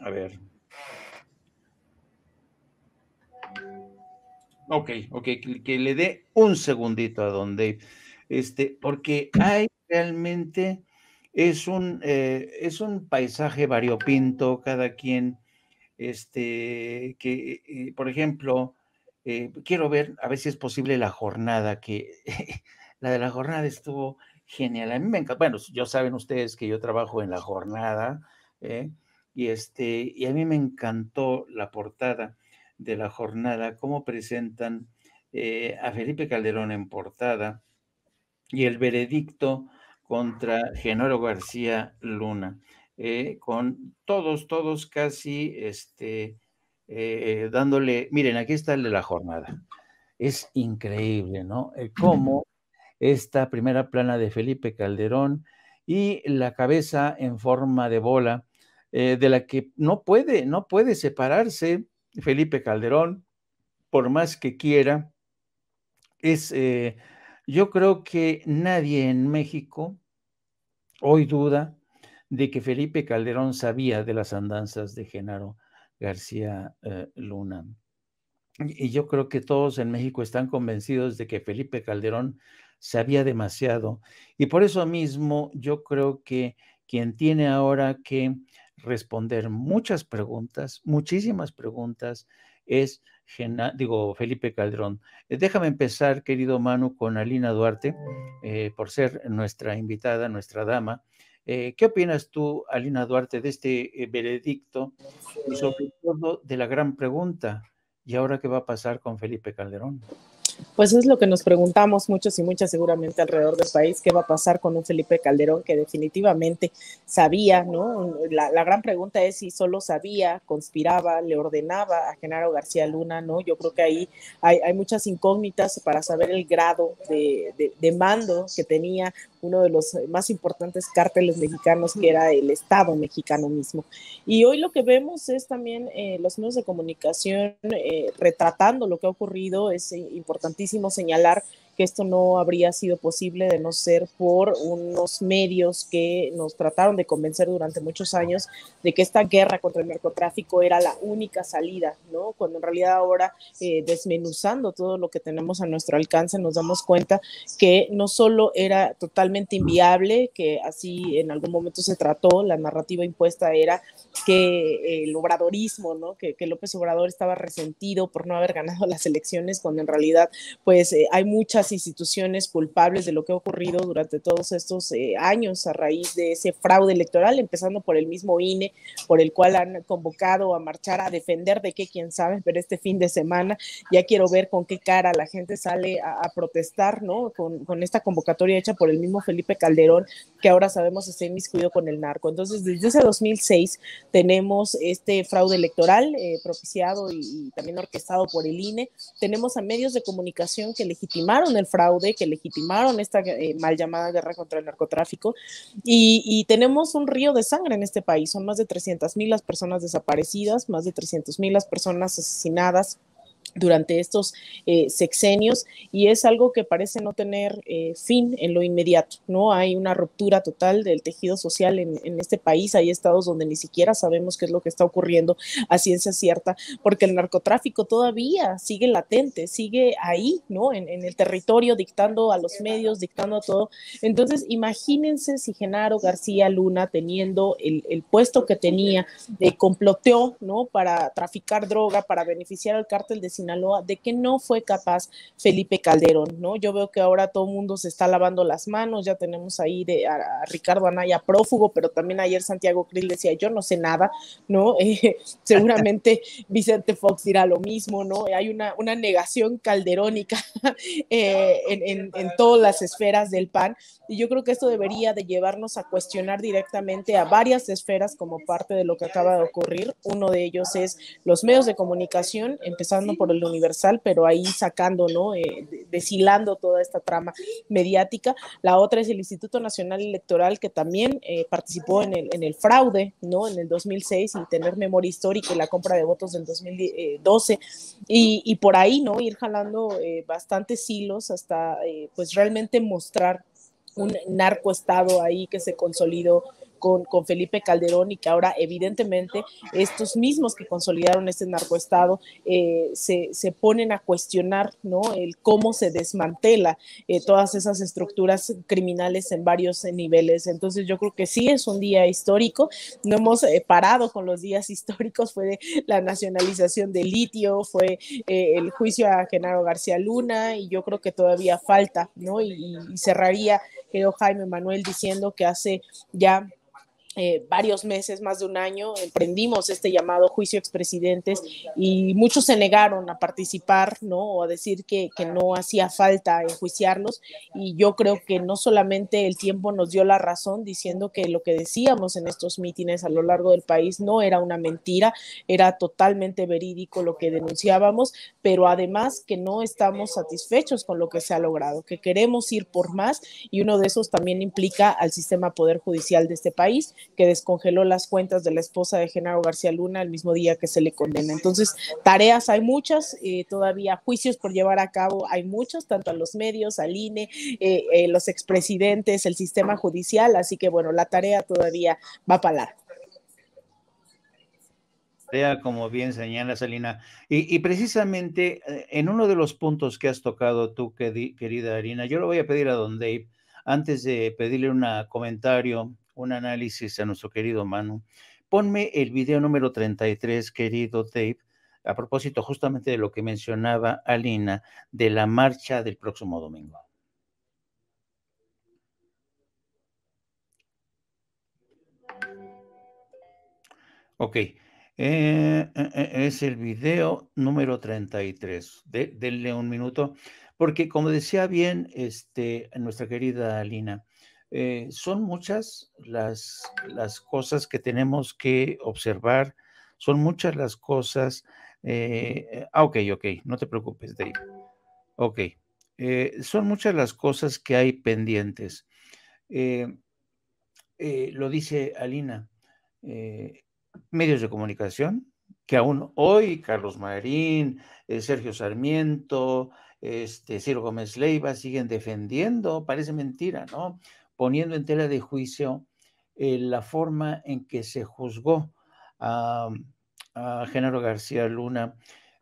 A ver. Ok, ok, que, le dé un segundito a donde. Este, porque hay realmente es un, eh, es un paisaje variopinto, cada quien, este, que, eh, eh, por ejemplo, quiero ver a ver si es posible la jornada, que la de la jornada estuvo genial. A mí me bueno, ya saben ustedes que yo trabajo en la jornada, ¿eh?, y, este, y a mí me encantó la portada de la jornada, cómo presentan eh, a Felipe Calderón en portada y el veredicto contra Genaro García Luna, eh, con todos, todos casi este, eh, dándole, miren, aquí está el de la jornada. Es increíble, ¿no? cómo esta primera plana de Felipe Calderón y la cabeza en forma de bola eh, de la que no puede, no puede separarse Felipe Calderón, por más que quiera. Es, eh, yo creo que nadie en México hoy duda de que Felipe Calderón sabía de las andanzas de Genaro García eh, Luna. Y yo creo que todos en México están convencidos de que Felipe Calderón sabía demasiado. Y por eso mismo yo creo que quien tiene ahora que responder muchas preguntas, muchísimas preguntas, es, digo, Felipe Calderón. Eh, déjame empezar, querido Manu, con Alina Duarte, eh, por ser nuestra invitada, nuestra dama. Eh, ¿Qué opinas tú, Alina Duarte, de este veredicto y sobre todo de la gran pregunta? ¿Y ahora qué va a pasar con Felipe Calderón? Pues es lo que nos preguntamos muchos y muchas seguramente alrededor del país, qué va a pasar con un Felipe Calderón que definitivamente sabía, ¿no? La, gran pregunta es si solo sabía, conspiraba, le ordenaba a Genaro García Luna, ¿no? Yo creo que ahí hay, muchas incógnitas para saber el grado de mando que tenía uno de los eh, más importantes cárteles mexicanos que era el Estado mexicano mismo. Y hoy lo que vemos es también eh, los medios de comunicación eh, retratando lo que ha ocurrido. Es importantísimo señalar que esto no habría sido posible de no ser por unos medios que nos trataron de convencer durante muchos años de que esta guerra contra el narcotráfico era la única salida, ¿no? Cuando en realidad ahora, eh, desmenuzando todo lo que tenemos a nuestro alcance, nos damos cuenta que no solo era totalmente inviable, que así en algún momento se trató, la narrativa impuesta era que eh, el obradorismo, ¿no? Que, que López Obrador estaba resentido por no haber ganado las elecciones, cuando en realidad, pues eh, hay muchas instituciones culpables de lo que ha ocurrido durante todos estos eh, años a raíz de ese fraude electoral, empezando por el mismo INE, por el cual han convocado a marchar a defender de qué, quién sabe, pero este fin de semana ya quiero ver con qué cara la gente sale a, protestar, ¿no? Con, esta convocatoria hecha por el mismo Felipe Calderón, que ahora sabemos está inmiscuido con el narco. Entonces, desde ese 2006 tenemos este fraude electoral eh, propiciado y también orquestado por el INE. Tenemos a medios de comunicación que legitimaron el fraude, que legitimaron esta eh, mal llamada guerra contra el narcotráfico. Y, y, tenemos un río de sangre en este país. Son más de 300.000 mil las personas desaparecidas, más de 300.000 mil las personas asesinadas durante estos eh, sexenios y es algo que parece no tener eh, fin en lo inmediato, ¿no? Hay una ruptura total del tejido social en, en, este país, hay estados donde ni siquiera sabemos qué es lo que está ocurriendo a ciencia cierta, porque el narcotráfico todavía sigue latente, sigue ahí, ¿no? En, el territorio, dictando a los medios, dictando a todo. Entonces, imagínense si Genaro García Luna, teniendo el, el puesto que tenía, de eh, comploteó, ¿no? Para traficar droga, para beneficiar al cártel de Sinaloa, de que no fue capaz Felipe Calderón, ¿no? Yo veo que ahora todo el mundo se está lavando las manos, ya tenemos ahí de, a, Ricardo Anaya prófugo, pero también ayer Santiago Cris decía, yo no sé nada, ¿no? Eh, seguramente Vicente Fox dirá lo mismo, ¿no? Eh, hay una, una negación calderónica eh, en, en todas las esferas del PAN, y yo creo que esto debería de llevarnos a cuestionar directamente a varias esferas como parte de lo que acaba de ocurrir. Uno de ellos es los medios de comunicación, empezando por el Universal, pero ahí sacando, ¿no? Eh, deshilando toda esta trama mediática. La otra es el Instituto Nacional Electoral, que también eh, participó en el, fraude, ¿no? En el 2006 y tener memoria histórica y la compra de votos del 2012. Y, por ahí, ¿no? Ir jalando eh, bastantes hilos hasta, pues, realmente mostrar un narcoestado ahí que se consolidó con, Felipe Calderón y que ahora evidentemente estos mismos que consolidaron este narcoestado eh, se, se, ponen a cuestionar ¿no? el cómo se desmantela eh, todas esas estructuras criminales en varios niveles. Entonces yo creo que sí es un día histórico, no hemos eh, parado con los días históricos, fue la nacionalización del litio, fue el juicio a Genaro García Luna y yo creo que todavía falta, ¿no? Y, y cerraría, creo, Jaime Manuel diciendo que hace ya eh, varios meses, más de un año, emprendimos este llamado juicio expresidentes y muchos se negaron a participar, ¿no? O a decir que no hacía falta enjuiciarlos. Y yo creo que no solamente el tiempo nos dio la razón diciendo que lo que decíamos en estos mítines a lo largo del país no era una mentira, era totalmente verídico lo que denunciábamos, pero además que no estamos satisfechos con lo que se ha logrado, que queremos ir por más y uno de esos también implica al sistema poder judicial de este país que descongeló las cuentas de la esposa de Genaro García Luna el mismo día que se le condena. Entonces, tareas hay muchas, eh, todavía juicios por llevar a cabo hay muchos, tanto a los medios, al INE, eh, eh, los expresidentes, el sistema judicial, así que bueno, la tarea todavía va para sea como bien señala Salina. Y, y, precisamente en uno de los puntos que has tocado tú, querida Arina, yo lo voy a pedir a Don Dave, antes de pedirle un comentario un análisis a nuestro querido Manu. Ponme el video número 33, querido Dave, a propósito justamente de lo que mencionaba Alina de la marcha del próximo domingo. Ok, eh, eh, eh, es el video número 33. denle un minuto, porque como decía bien este, nuestra querida Alina, eh, son muchas las, cosas que tenemos que observar, son muchas las cosas. Eh, ah, ok, ok, no te preocupes, David, Ok, eh, son muchas las cosas que hay pendientes. lo dice Alina, medios de comunicación, que aún hoy Carlos Marín, Sergio Sarmiento, este, Ciro Gómez Leiva siguen defendiendo, parece mentira, ¿no? poniendo en tela de juicio eh, la forma en que se juzgó a, a Genaro García Luna.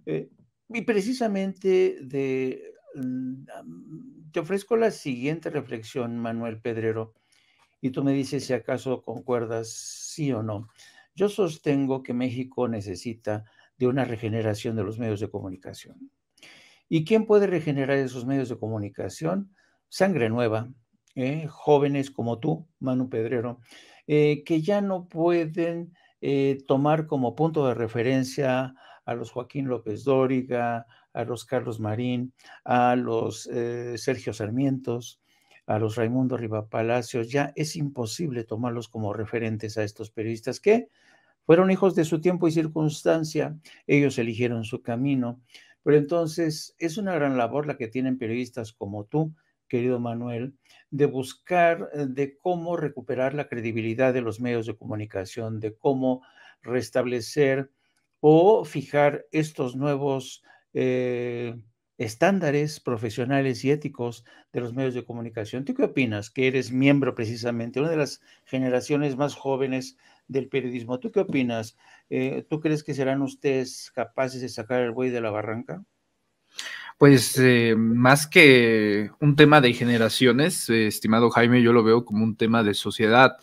Eh, y precisamente mm, te ofrezco la siguiente reflexión, Manuel Pedrero, y tú me dices si acaso concuerdas sí o no. Yo sostengo que México necesita de una regeneración de los medios de comunicación. ¿Y quién puede regenerar esos medios de comunicación? Sangre nueva, ¿eh? jóvenes como tú, Manu Pedrero, eh, que ya no pueden eh, tomar como punto de referencia a los Joaquín López Dóriga, a los Carlos Marín, a los Sergio Sarmientos, a los Raimundo Palacios ya es imposible tomarlos como referentes a estos periodistas que fueron hijos de su tiempo y circunstancia, ellos eligieron su camino, pero entonces es una gran labor la que tienen periodistas como tú, querido Manuel, de buscar eh, de cómo recuperar la credibilidad de los medios de comunicación, de cómo restablecer o fijar estos nuevos eh, estándares profesionales y éticos de los medios de comunicación. ¿Tú qué opinas? Que eres miembro precisamente, una de las generaciones más jóvenes del periodismo. ¿Tú qué opinas? Eh, ¿Tú crees que serán ustedes capaces de sacar el buey de la barranca? Pues eh, más que un tema de generaciones, eh, estimado Jaime, yo lo veo como un tema de sociedad.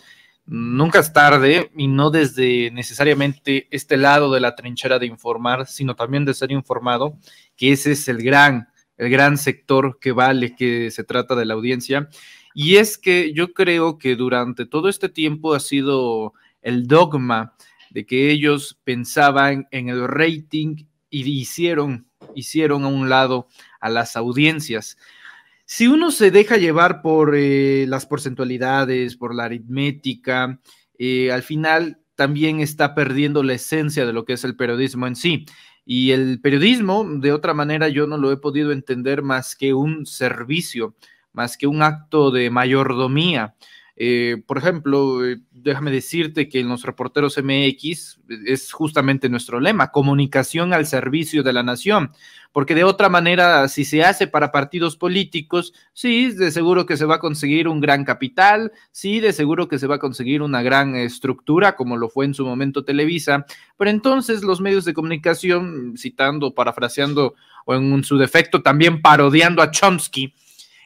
Nunca es tarde y no desde necesariamente este lado de la trinchera de informar, sino también de ser informado, que ese es el gran, el gran sector que vale, que se trata de la audiencia. Y es que yo creo que durante todo este tiempo ha sido el dogma de que ellos pensaban en el rating y hicieron hicieron a un lado a las audiencias. Si uno se deja llevar por eh, las porcentualidades, por la aritmética, eh, al final también está perdiendo la esencia de lo que es el periodismo en sí. Y el periodismo, de otra manera, yo no lo he podido entender más que un servicio, más que un acto de mayordomía. Eh, por ejemplo, eh, déjame decirte que en los reporteros MX eh, es justamente nuestro lema, comunicación al servicio de la nación, porque de otra manera, si se hace para partidos políticos, sí, de seguro que se va a conseguir un gran capital, sí, de seguro que se va a conseguir una gran estructura, como lo fue en su momento Televisa, pero entonces los medios de comunicación, citando, parafraseando o en su defecto también parodiando a Chomsky,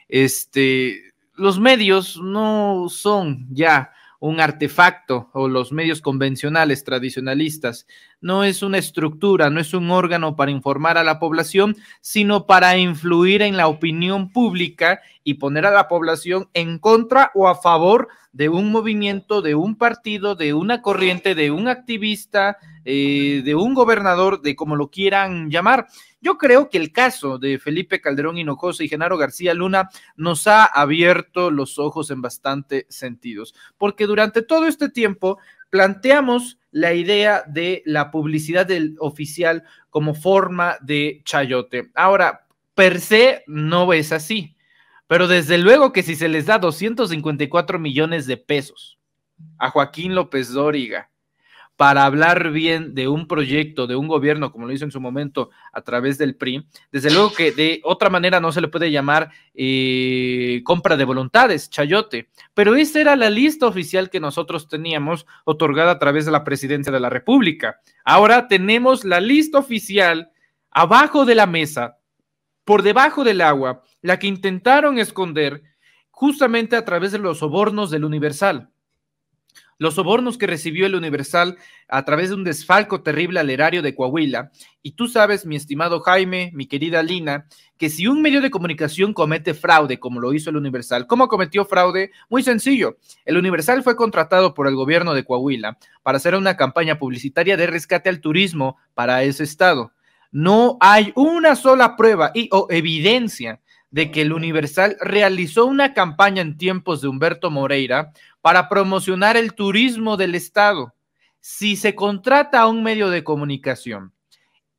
este los medios no son ya un artefacto o los medios convencionales tradicionalistas no es una estructura, no es un órgano para informar a la población, sino para influir en la opinión pública y poner a la población en contra o a favor de un movimiento, de un partido, de una corriente, de un activista, eh, de un gobernador, de como lo quieran llamar. Yo creo que el caso de Felipe Calderón Hinojosa y Genaro García Luna nos ha abierto los ojos en bastante sentidos, porque durante todo este tiempo planteamos la idea de la publicidad del oficial como forma de chayote. Ahora, per se no es así, pero desde luego que si se les da 254 millones de pesos a Joaquín López Dóriga, para hablar bien de un proyecto, de un gobierno, como lo hizo en su momento a través del PRI, desde luego que de otra manera no se le puede llamar eh, compra de voluntades, chayote. Pero esa era la lista oficial que nosotros teníamos otorgada a través de la presidencia de la República. Ahora tenemos la lista oficial abajo de la mesa, por debajo del agua, la que intentaron esconder justamente a través de los sobornos del Universal los sobornos que recibió el Universal a través de un desfalco terrible al erario de Coahuila. Y tú sabes, mi estimado Jaime, mi querida Lina, que si un medio de comunicación comete fraude, como lo hizo el Universal, ¿cómo cometió fraude? Muy sencillo. El Universal fue contratado por el gobierno de Coahuila para hacer una campaña publicitaria de rescate al turismo para ese estado. No hay una sola prueba y o evidencia de que el Universal realizó una campaña en tiempos de Humberto Moreira para promocionar el turismo del Estado. Si se contrata a un medio de comunicación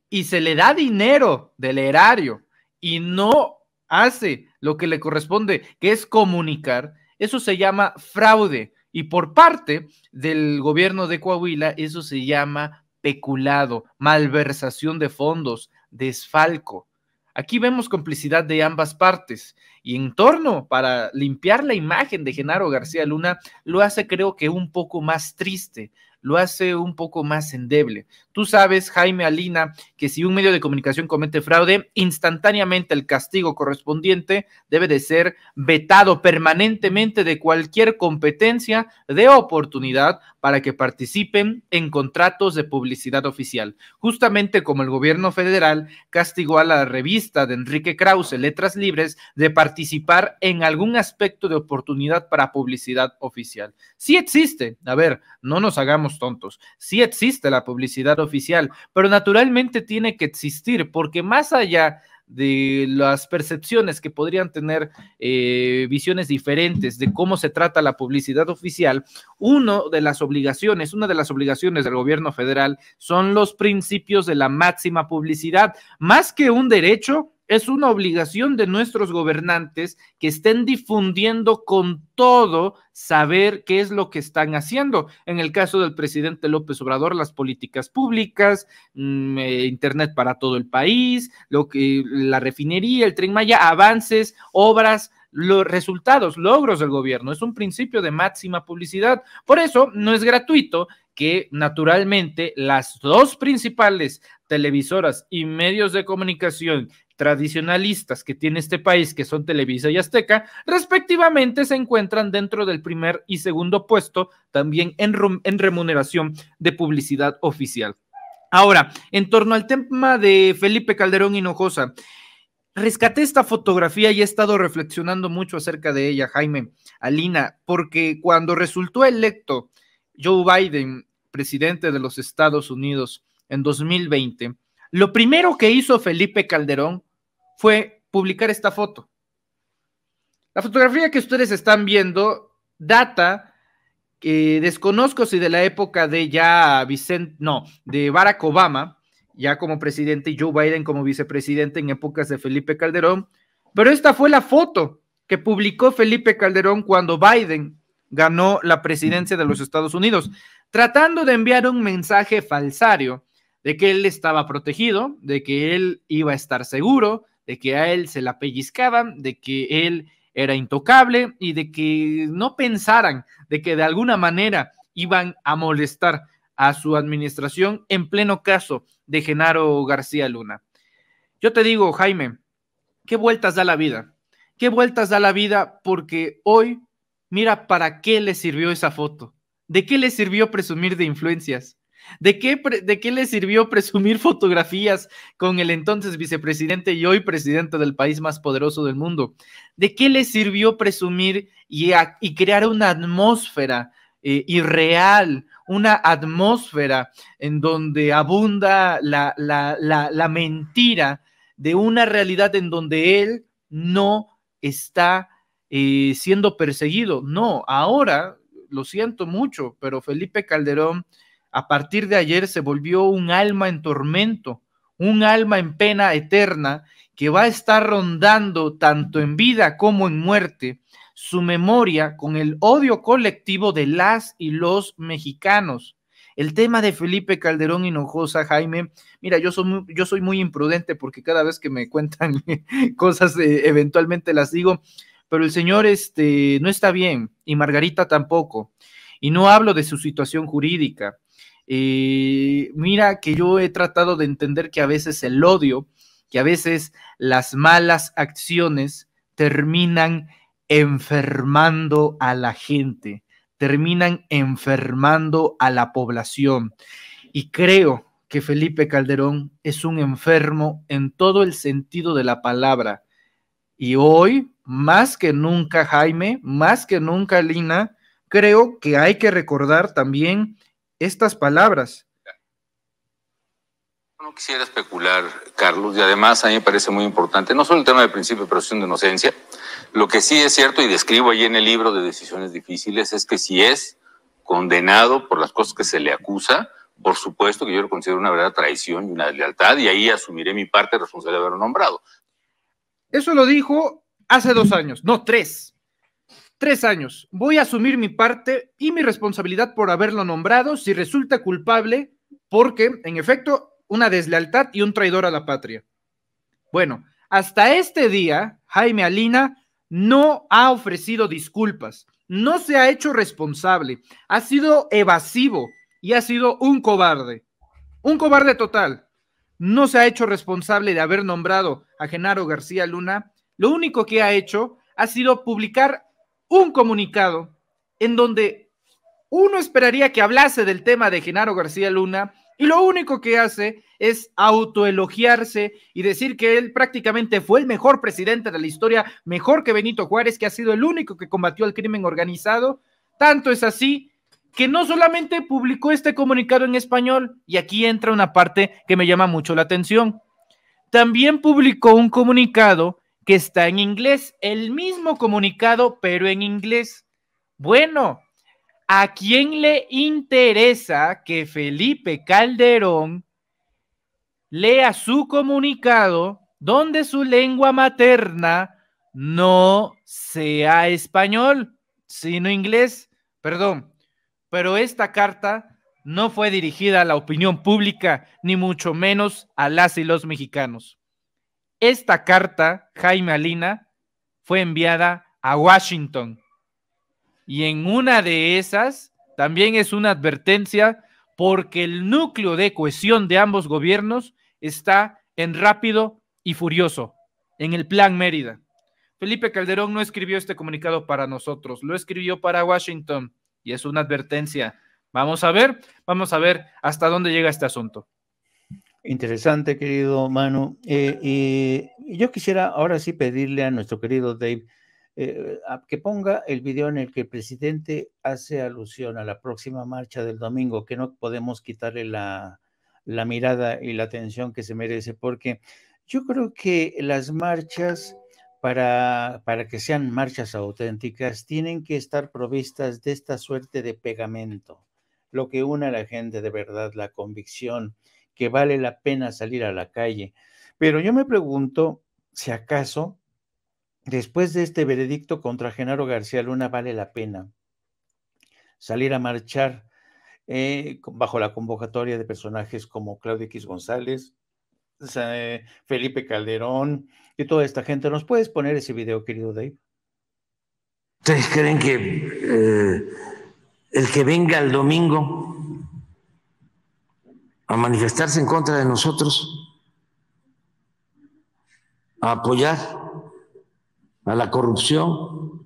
y se le da dinero del erario y no hace lo que le corresponde, que es comunicar, eso se llama fraude. Y por parte del gobierno de Coahuila, eso se llama peculado, malversación de fondos, desfalco. Aquí vemos complicidad de ambas partes y en torno para limpiar la imagen de Genaro García Luna lo hace creo que un poco más triste, lo hace un poco más endeble. Tú sabes, Jaime Alina, que si un medio de comunicación comete fraude, instantáneamente el castigo correspondiente debe de ser vetado permanentemente de cualquier competencia de oportunidad para que participen en contratos de publicidad oficial, justamente como el gobierno federal castigó a la revista de Enrique Krause, Letras Libres, de participar en algún aspecto de oportunidad para publicidad oficial. Sí existe, a ver, no nos hagamos tontos, sí existe la publicidad oficial, pero naturalmente tiene que existir porque más allá de las percepciones que podrían tener eh, visiones diferentes de cómo se trata la publicidad oficial, una de las obligaciones, una de las obligaciones del gobierno federal son los principios de la máxima publicidad, más que un derecho, es una obligación de nuestros gobernantes que estén difundiendo con todo saber qué es lo que están haciendo. En el caso del presidente López Obrador, las políticas públicas, mm, eh, Internet para todo el país, lo que, la refinería, el tren Maya, avances, obras, los resultados, logros del gobierno. Es un principio de máxima publicidad. Por eso no es gratuito que naturalmente las dos principales televisoras y medios de comunicación tradicionalistas que tiene este país, que son Televisa y Azteca, respectivamente se encuentran dentro del primer y segundo puesto, también en, en remuneración de publicidad oficial. Ahora, en torno al tema de Felipe Calderón Hinojosa, Rescaté esta fotografía y he estado reflexionando mucho acerca de ella, Jaime, Alina, porque cuando resultó electo Joe Biden, presidente de los Estados Unidos en 2020, lo primero que hizo Felipe Calderón fue publicar esta foto. La fotografía que ustedes están viendo data, que desconozco si de la época de ya Vicente, no, de Barack Obama, ya como presidente y Joe Biden como vicepresidente en épocas de Felipe Calderón. Pero esta fue la foto que publicó Felipe Calderón cuando Biden ganó la presidencia de los Estados Unidos, tratando de enviar un mensaje falsario de que él estaba protegido, de que él iba a estar seguro, de que a él se la pellizcaban, de que él era intocable y de que no pensaran de que de alguna manera iban a molestar a su administración en pleno caso de Genaro García Luna. Yo te digo, Jaime, ¿qué vueltas da la vida? ¿Qué vueltas da la vida? Porque hoy, mira, ¿para qué le sirvió esa foto? ¿De qué le sirvió presumir de influencias? ¿De qué, ¿De qué le sirvió presumir fotografías con el entonces vicepresidente y hoy presidente del país más poderoso del mundo? ¿De qué le sirvió presumir y, crear una atmósfera eh, irreal una atmósfera en donde abunda la, la, la, la mentira de una realidad en donde él no está eh, siendo perseguido. No, ahora, lo siento mucho, pero Felipe Calderón a partir de ayer se volvió un alma en tormento, un alma en pena eterna que va a estar rondando tanto en vida como en muerte su memoria con el odio colectivo de las y los mexicanos. El tema de Felipe Calderón Hinojosa, Jaime, mira, yo soy muy, yo soy muy imprudente porque cada vez que me cuentan cosas, eh, eventualmente las digo, pero el señor este, no está bien y Margarita tampoco. Y no hablo de su situación jurídica. Eh, mira que yo he tratado de entender que a veces el odio, que a veces las malas acciones terminan enfermando a la gente, terminan enfermando a la población. Y creo que Felipe Calderón es un enfermo en todo el sentido de la palabra. Y hoy, más que nunca, Jaime, más que nunca, Lina, creo que hay que recordar también estas palabras quisiera especular, Carlos, y además a mí me parece muy importante, no solo el tema del principio de presunción de inocencia, lo que sí es cierto y describo ahí en el libro de Decisiones Difíciles es que si es condenado por las cosas que se le acusa, por supuesto que yo lo considero una verdadera traición y una lealtad y ahí asumiré mi parte responsable de haberlo nombrado. Eso lo dijo hace dos años, no tres. Tres años. Voy a asumir mi parte y mi responsabilidad por haberlo nombrado si resulta culpable, porque en efecto una deslealtad y un traidor a la patria. Bueno, hasta este día, Jaime Alina no ha ofrecido disculpas, no se ha hecho responsable, ha sido evasivo y ha sido un cobarde, un cobarde total. No se ha hecho responsable de haber nombrado a Genaro García Luna. Lo único que ha hecho ha sido publicar un comunicado en donde uno esperaría que hablase del tema de Genaro García Luna, y lo único que hace es autoelogiarse y decir que él prácticamente fue el mejor presidente de la historia, mejor que Benito Juárez, que ha sido el único que combatió el crimen organizado. Tanto es así que no solamente publicó este comunicado en español, y aquí entra una parte que me llama mucho la atención, también publicó un comunicado que está en inglés, el mismo comunicado, pero en inglés. Bueno, ¿A quién le interesa que Felipe Calderón lea su comunicado donde su lengua materna no sea español, sino inglés? Perdón, pero esta carta no fue dirigida a la opinión pública, ni mucho menos a las y los mexicanos. Esta carta, Jaime Alina, fue enviada a Washington y en una de esas también es una advertencia porque el núcleo de cohesión de ambos gobiernos está en rápido y furioso, en el Plan Mérida. Felipe Calderón no escribió este comunicado para nosotros, lo escribió para Washington y es una advertencia. Vamos a ver, vamos a ver hasta dónde llega este asunto. Interesante, querido Manu. y eh, eh, yo quisiera ahora sí pedirle a nuestro querido Dave eh, que ponga el video en el que el presidente hace alusión a la próxima marcha del domingo, que no podemos quitarle la, mirada y la atención que se merece, porque yo creo que las marchas, para, para que sean marchas auténticas, tienen que estar provistas de esta suerte de pegamento, lo que une a la gente de verdad, la convicción que vale la pena salir a la calle. Pero yo me pregunto si acaso Después de este veredicto contra Genaro García Luna, vale la pena salir a marchar eh, bajo la convocatoria de personajes como Claudio X González, Felipe Calderón y toda esta gente. ¿Nos puedes poner ese video, querido Dave? ¿Ustedes creen que eh, el que venga el domingo a manifestarse en contra de nosotros, a apoyar a la corrupción,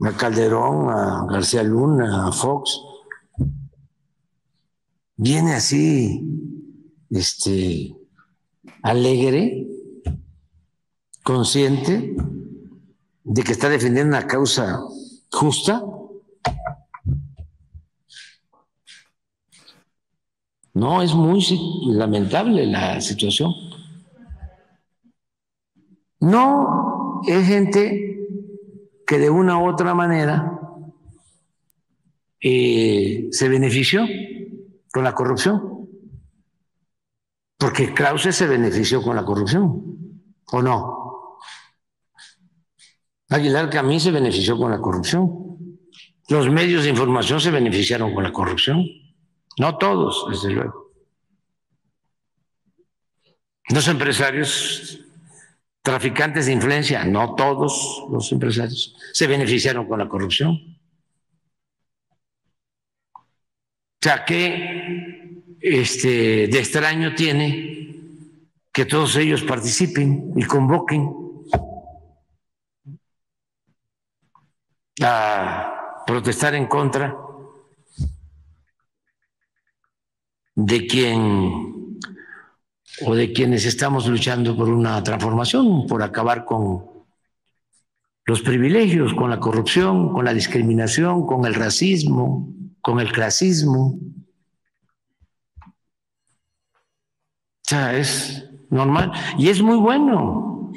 a Calderón, a García Luna, a Fox. Viene así, este, alegre, consciente de que está defendiendo una causa justa. No, es muy lamentable la situación. No es gente que de una u otra manera eh, se benefició con la corrupción. Porque Krause se benefició con la corrupción, ¿o no? Aguilar Camín se benefició con la corrupción. Los medios de información se beneficiaron con la corrupción. No todos, desde luego. Los empresarios traficantes de influencia, no todos los empresarios, se beneficiaron con la corrupción. O sea, ¿qué este, de extraño tiene que todos ellos participen y convoquen a protestar en contra de quien o de quienes estamos luchando por una transformación, por acabar con los privilegios, con la corrupción, con la discriminación, con el racismo, con el clasismo. O sea, es normal y es muy bueno.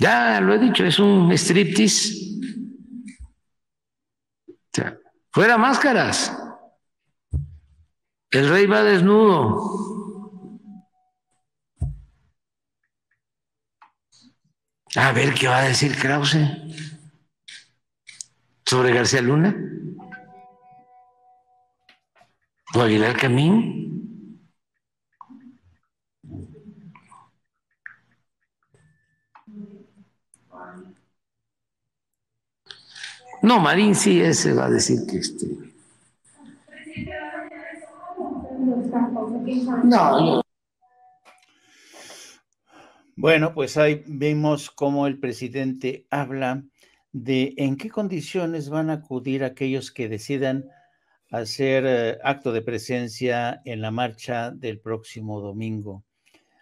Ya lo he dicho, es un striptease. O sea, fuera máscaras. El rey va desnudo. A ver qué va a decir Krause sobre García Luna o Aguilar Camín. No, Marín sí, ese va a decir que este. No, no. Bueno, pues ahí vemos cómo el presidente habla de en qué condiciones van a acudir aquellos que decidan hacer eh, acto de presencia en la marcha del próximo domingo.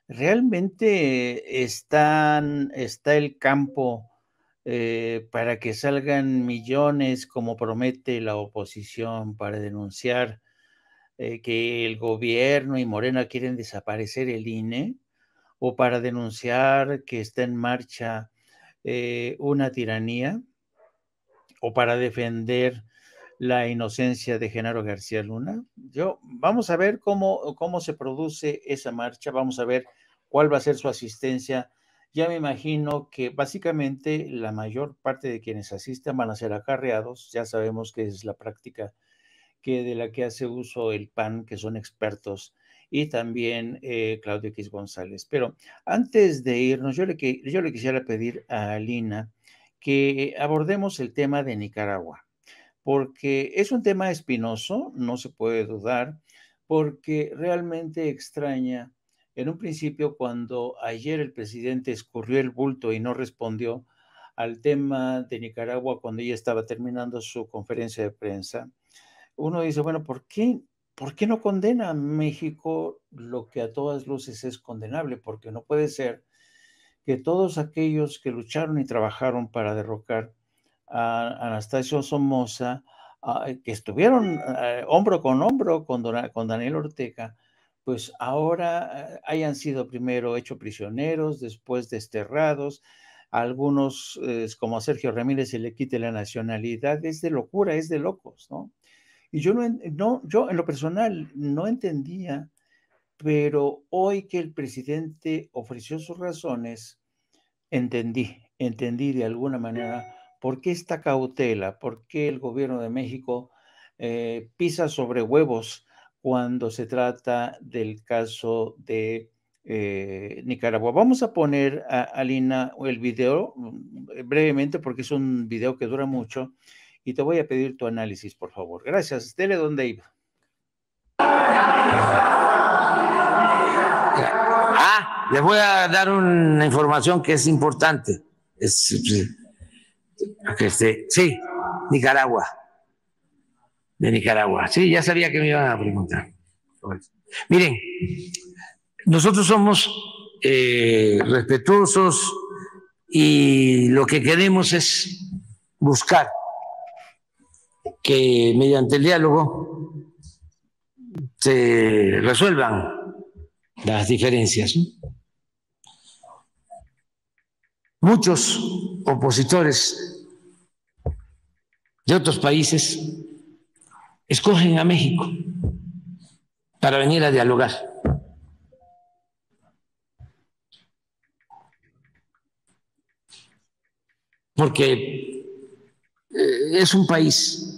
¿Realmente están, está el campo eh, para que salgan millones, como promete la oposición, para denunciar eh, que el gobierno y Morena quieren desaparecer el INE? o para denunciar que está en marcha eh, una tiranía o para defender la inocencia de Genaro García Luna. Yo, vamos a ver cómo, cómo se produce esa marcha, vamos a ver cuál va a ser su asistencia. Ya me imagino que básicamente la mayor parte de quienes asistan van a ser acarreados, ya sabemos que es la práctica que de la que hace uso el PAN, que son expertos y también eh, Claudio X González. Pero antes de irnos, yo le, yo le quisiera pedir a Lina que abordemos el tema de Nicaragua, porque es un tema espinoso, no se puede dudar, porque realmente extraña. En un principio, cuando ayer el presidente escurrió el bulto y no respondió al tema de Nicaragua cuando ella estaba terminando su conferencia de prensa, uno dice, bueno, ¿por qué ¿por qué no condena a México lo que a todas luces es condenable? Porque no puede ser que todos aquellos que lucharon y trabajaron para derrocar a Anastasio Somoza, ah, eh, que estuvieron eh, hombro con hombro con, Daniel Ortega, pues ahora eh, hayan sido primero hechos prisioneros, después desterrados, algunos, como a Sergio Ramírez, se le quite la nacionalidad, es de locura, es de locos, ¿no? Y yo, no, no, yo en lo personal no entendía, pero hoy que el presidente ofreció sus razones, entendí, entendí de alguna manera por qué esta cautela, por qué el gobierno de México eh, pisa sobre huevos cuando se trata del caso de eh, Nicaragua. Vamos a poner, a Alina, el video mm, brevemente porque es un video que dura mucho y te voy a pedir tu análisis, por favor. Gracias. Dele ¿dónde iba. Ah, les voy a dar una información que es importante. Es, sí, este, Nicaragua. De Nicaragua. Sí, ya sabía que me iban a preguntar. Miren, nosotros somos eh, respetuosos y lo que queremos es buscar que mediante el diálogo se resuelvan las diferencias. Muchos opositores de otros países escogen a México para venir a dialogar. Porque eh, es un país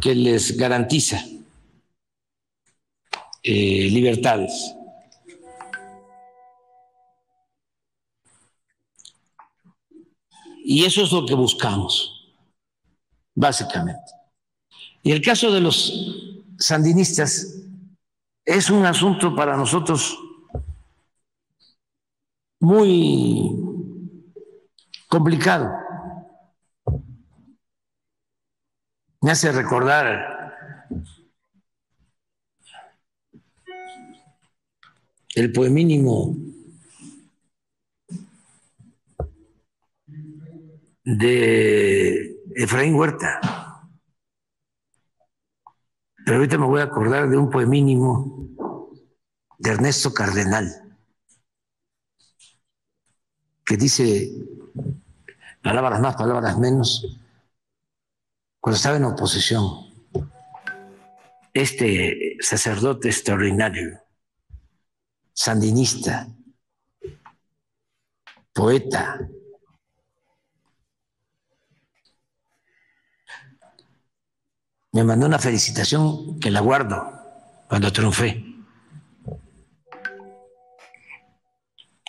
que les garantiza eh, libertades. Y eso es lo que buscamos, básicamente. Y el caso de los sandinistas es un asunto para nosotros muy complicado. me hace recordar el poemínimo de Efraín Huerta. Pero ahorita me voy a acordar de un poemínimo de Ernesto Cardenal, que dice palabras más, palabras menos, cuando estaba en oposición, este sacerdote extraordinario, sandinista, poeta, me mandó una felicitación que la guardo cuando triunfé,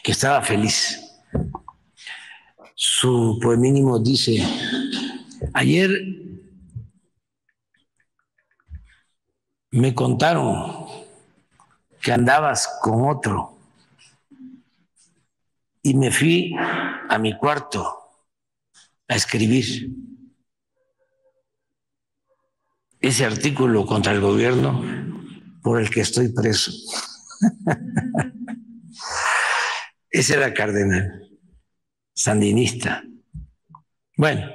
que estaba feliz. Su poemínimo dice, ayer me contaron que andabas con otro y me fui a mi cuarto a escribir ese artículo contra el gobierno por el que estoy preso. ese era Cardenal, sandinista. Bueno,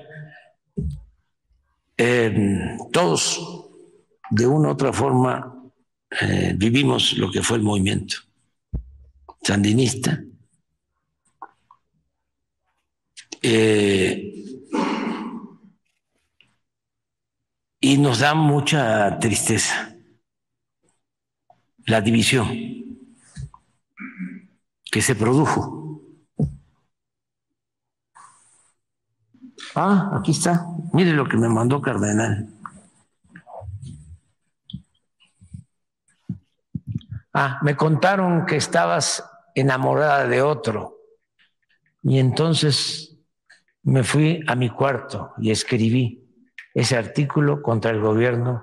em, todos de una u otra forma eh, vivimos lo que fue el movimiento sandinista. Eh, y nos da mucha tristeza la división que se produjo. Ah, aquí está. Mire lo que me mandó Cardenal. Ah, me contaron que estabas enamorada de otro. Y entonces me fui a mi cuarto y escribí ese artículo contra el gobierno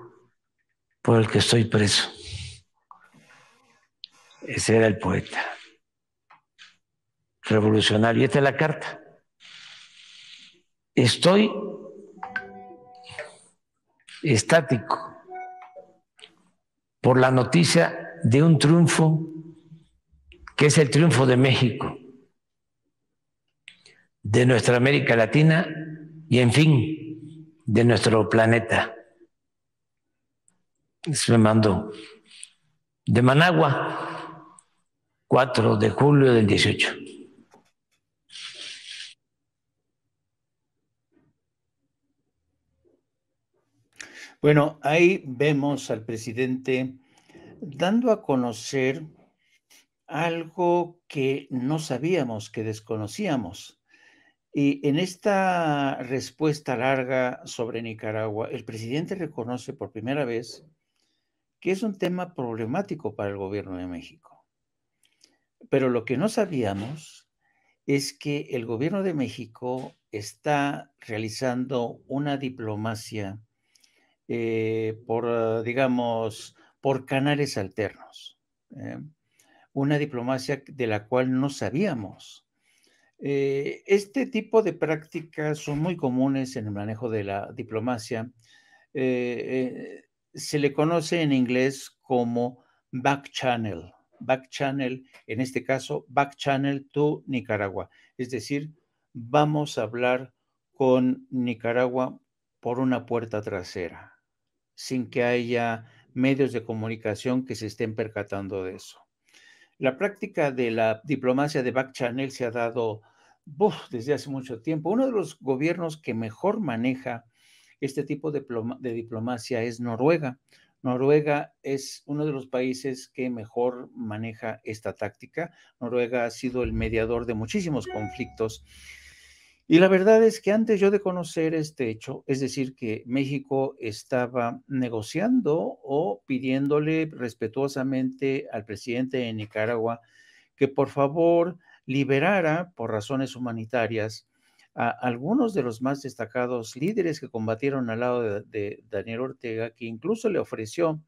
por el que estoy preso. Ese era el poeta revolucionario. Y esta es la carta. Estoy estático por la noticia de un triunfo que es el triunfo de México, de nuestra América Latina y, en fin, de nuestro planeta. Se me mandó de Managua, 4 de julio del 18. Bueno, ahí vemos al presidente dando a conocer algo que no sabíamos, que desconocíamos. Y en esta respuesta larga sobre Nicaragua, el presidente reconoce por primera vez que es un tema problemático para el gobierno de México. Pero lo que no sabíamos es que el gobierno de México está realizando una diplomacia eh, por, digamos, por canales alternos. Eh, una diplomacia de la cual no sabíamos. Eh, este tipo de prácticas son muy comunes en el manejo de la diplomacia. Eh, se le conoce en inglés como back channel. Back channel, en este caso, back channel to Nicaragua. Es decir, vamos a hablar con Nicaragua por una puerta trasera, sin que haya medios de comunicación que se estén percatando de eso. La práctica de la diplomacia de back channel se ha dado desde hace mucho tiempo. Uno de los gobiernos que mejor maneja este tipo de diplomacia es Noruega. Noruega es uno de los países que mejor maneja esta táctica. Noruega ha sido el mediador de muchísimos conflictos y la verdad es que antes yo de conocer este hecho, es decir, que México estaba negociando o pidiéndole respetuosamente al presidente de Nicaragua que por favor liberara por razones humanitarias a algunos de los más destacados líderes que combatieron al lado de, Daniel Ortega, que incluso le ofreció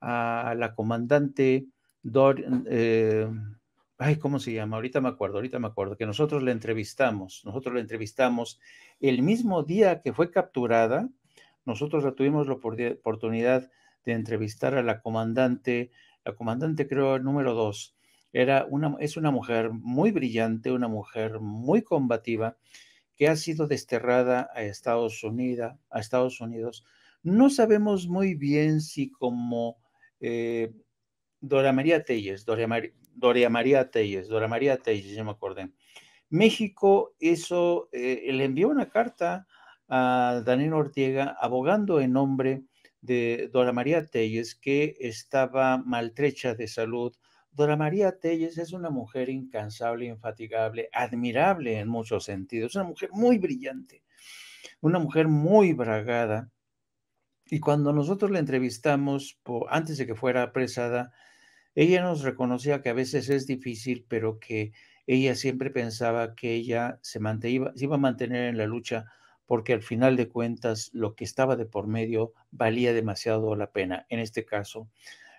a la comandante Dor, eh, ay, ¿cómo se llama? Ahorita me acuerdo, ahorita me acuerdo, que nosotros la entrevistamos, nosotros la entrevistamos el mismo día que fue capturada, nosotros la tuvimos la oportunidad de entrevistar a la comandante, la comandante creo número dos, era una, es una mujer muy brillante, una mujer muy combativa, que ha sido desterrada a Estados Unidos, a Estados Unidos. No sabemos muy bien si como eh, Dora María Telles, Dora, María... Dora María Telles, Dora María Telles, ya me acordé. México eso, eh, le envió una carta a Daniel Ortega abogando en nombre de Dora María Telles, que estaba maltrecha de salud. Dora María Telles es una mujer incansable, infatigable, admirable en muchos sentidos, una mujer muy brillante, una mujer muy bragada. Y cuando nosotros la entrevistamos, antes de que fuera apresada, ella nos reconocía que a veces es difícil, pero que ella siempre pensaba que ella se, iba, iba a mantener en la lucha porque al final de cuentas lo que estaba de por medio valía demasiado la pena, en este caso,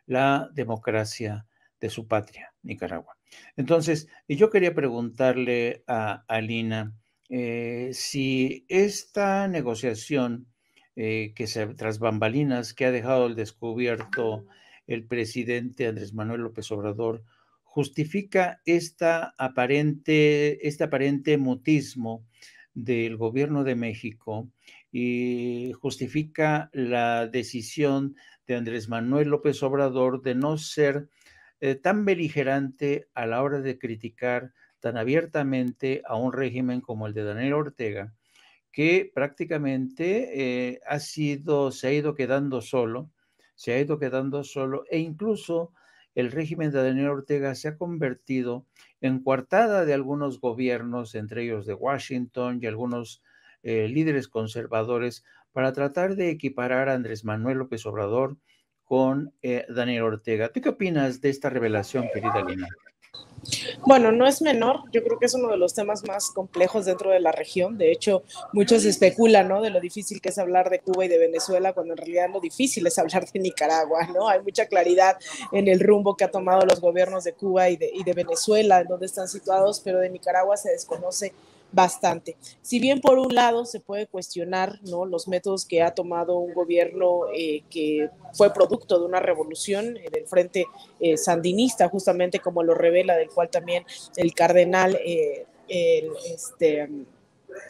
la democracia de su patria, Nicaragua. Entonces, yo quería preguntarle a Alina eh, si esta negociación eh, que se tras bambalinas que ha dejado el descubierto el presidente Andrés Manuel López Obrador justifica esta aparente, este aparente mutismo del gobierno de México y justifica la decisión de Andrés Manuel López Obrador de no ser eh, tan beligerante a la hora de criticar tan abiertamente a un régimen como el de Daniel Ortega, que prácticamente eh, ha sido, se ha ido quedando solo se ha ido quedando solo e incluso el régimen de Daniel Ortega se ha convertido en coartada de algunos gobiernos, entre ellos de Washington y algunos eh, líderes conservadores, para tratar de equiparar a Andrés Manuel López Obrador con eh, Daniel Ortega. ¿Tú qué opinas de esta revelación, querida Lina? Bueno, no es menor, yo creo que es uno de los temas más complejos dentro de la región. De hecho, muchos especulan ¿no? de lo difícil que es hablar de Cuba y de Venezuela, cuando en realidad lo difícil es hablar de Nicaragua. ¿no? Hay mucha claridad en el rumbo que ha tomado los gobiernos de Cuba y de, y de Venezuela, en dónde están situados, pero de Nicaragua se desconoce bastante. Si bien por un lado se puede cuestionar ¿no? los métodos que ha tomado un gobierno eh, que fue producto de una revolución del frente eh, sandinista, justamente como lo revela, del cual también el cardenal, eh, el, este,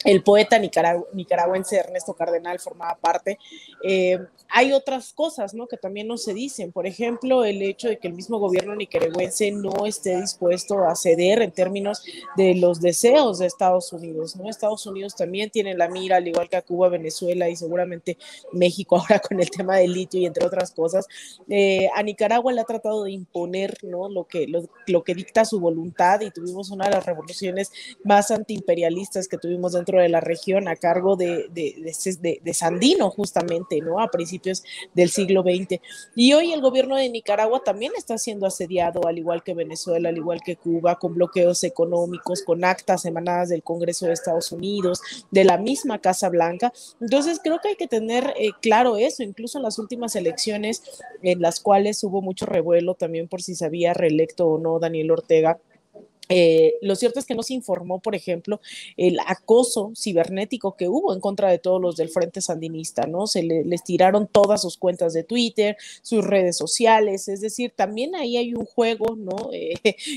el poeta nicaragüense Ernesto Cardenal formaba parte. Eh, hay otras cosas ¿no? que también no se dicen, por ejemplo, el hecho de que el mismo gobierno nicaragüense no esté dispuesto a ceder en términos de los deseos de Estados Unidos. ¿no? Estados Unidos también tiene la mira, al igual que a Cuba, Venezuela y seguramente México ahora con el tema del litio y entre otras cosas. Eh, a Nicaragua le ha tratado de imponer ¿no? lo, que, lo, lo que dicta su voluntad y tuvimos una de las revoluciones más antiimperialistas que tuvimos dentro de la región a cargo este, de, de, Sandino, justamente, ¿no? A principios del siglo XX. Y hoy el gobierno de Nicaragua también está siendo asediado, al igual que Venezuela, al igual que Cuba, con bloqueos económicos, con actas emanadas del Congreso de Estados Unidos, de la misma Casa Blanca. Entonces, creo que hay que tener eh, claro eso, incluso en las últimas elecciones en las cuales hubo mucho revuelo también por si se había reelecto o no Daniel Ortega eh, lo cierto es que no se informó, por ejemplo, el acoso cibernético que hubo en contra de todos los del Frente Sandinista, ¿no? Se les tiraron todas sus cuentas de Twitter, sus redes sociales, es decir, también ahí hay un juego, ¿no? Eh,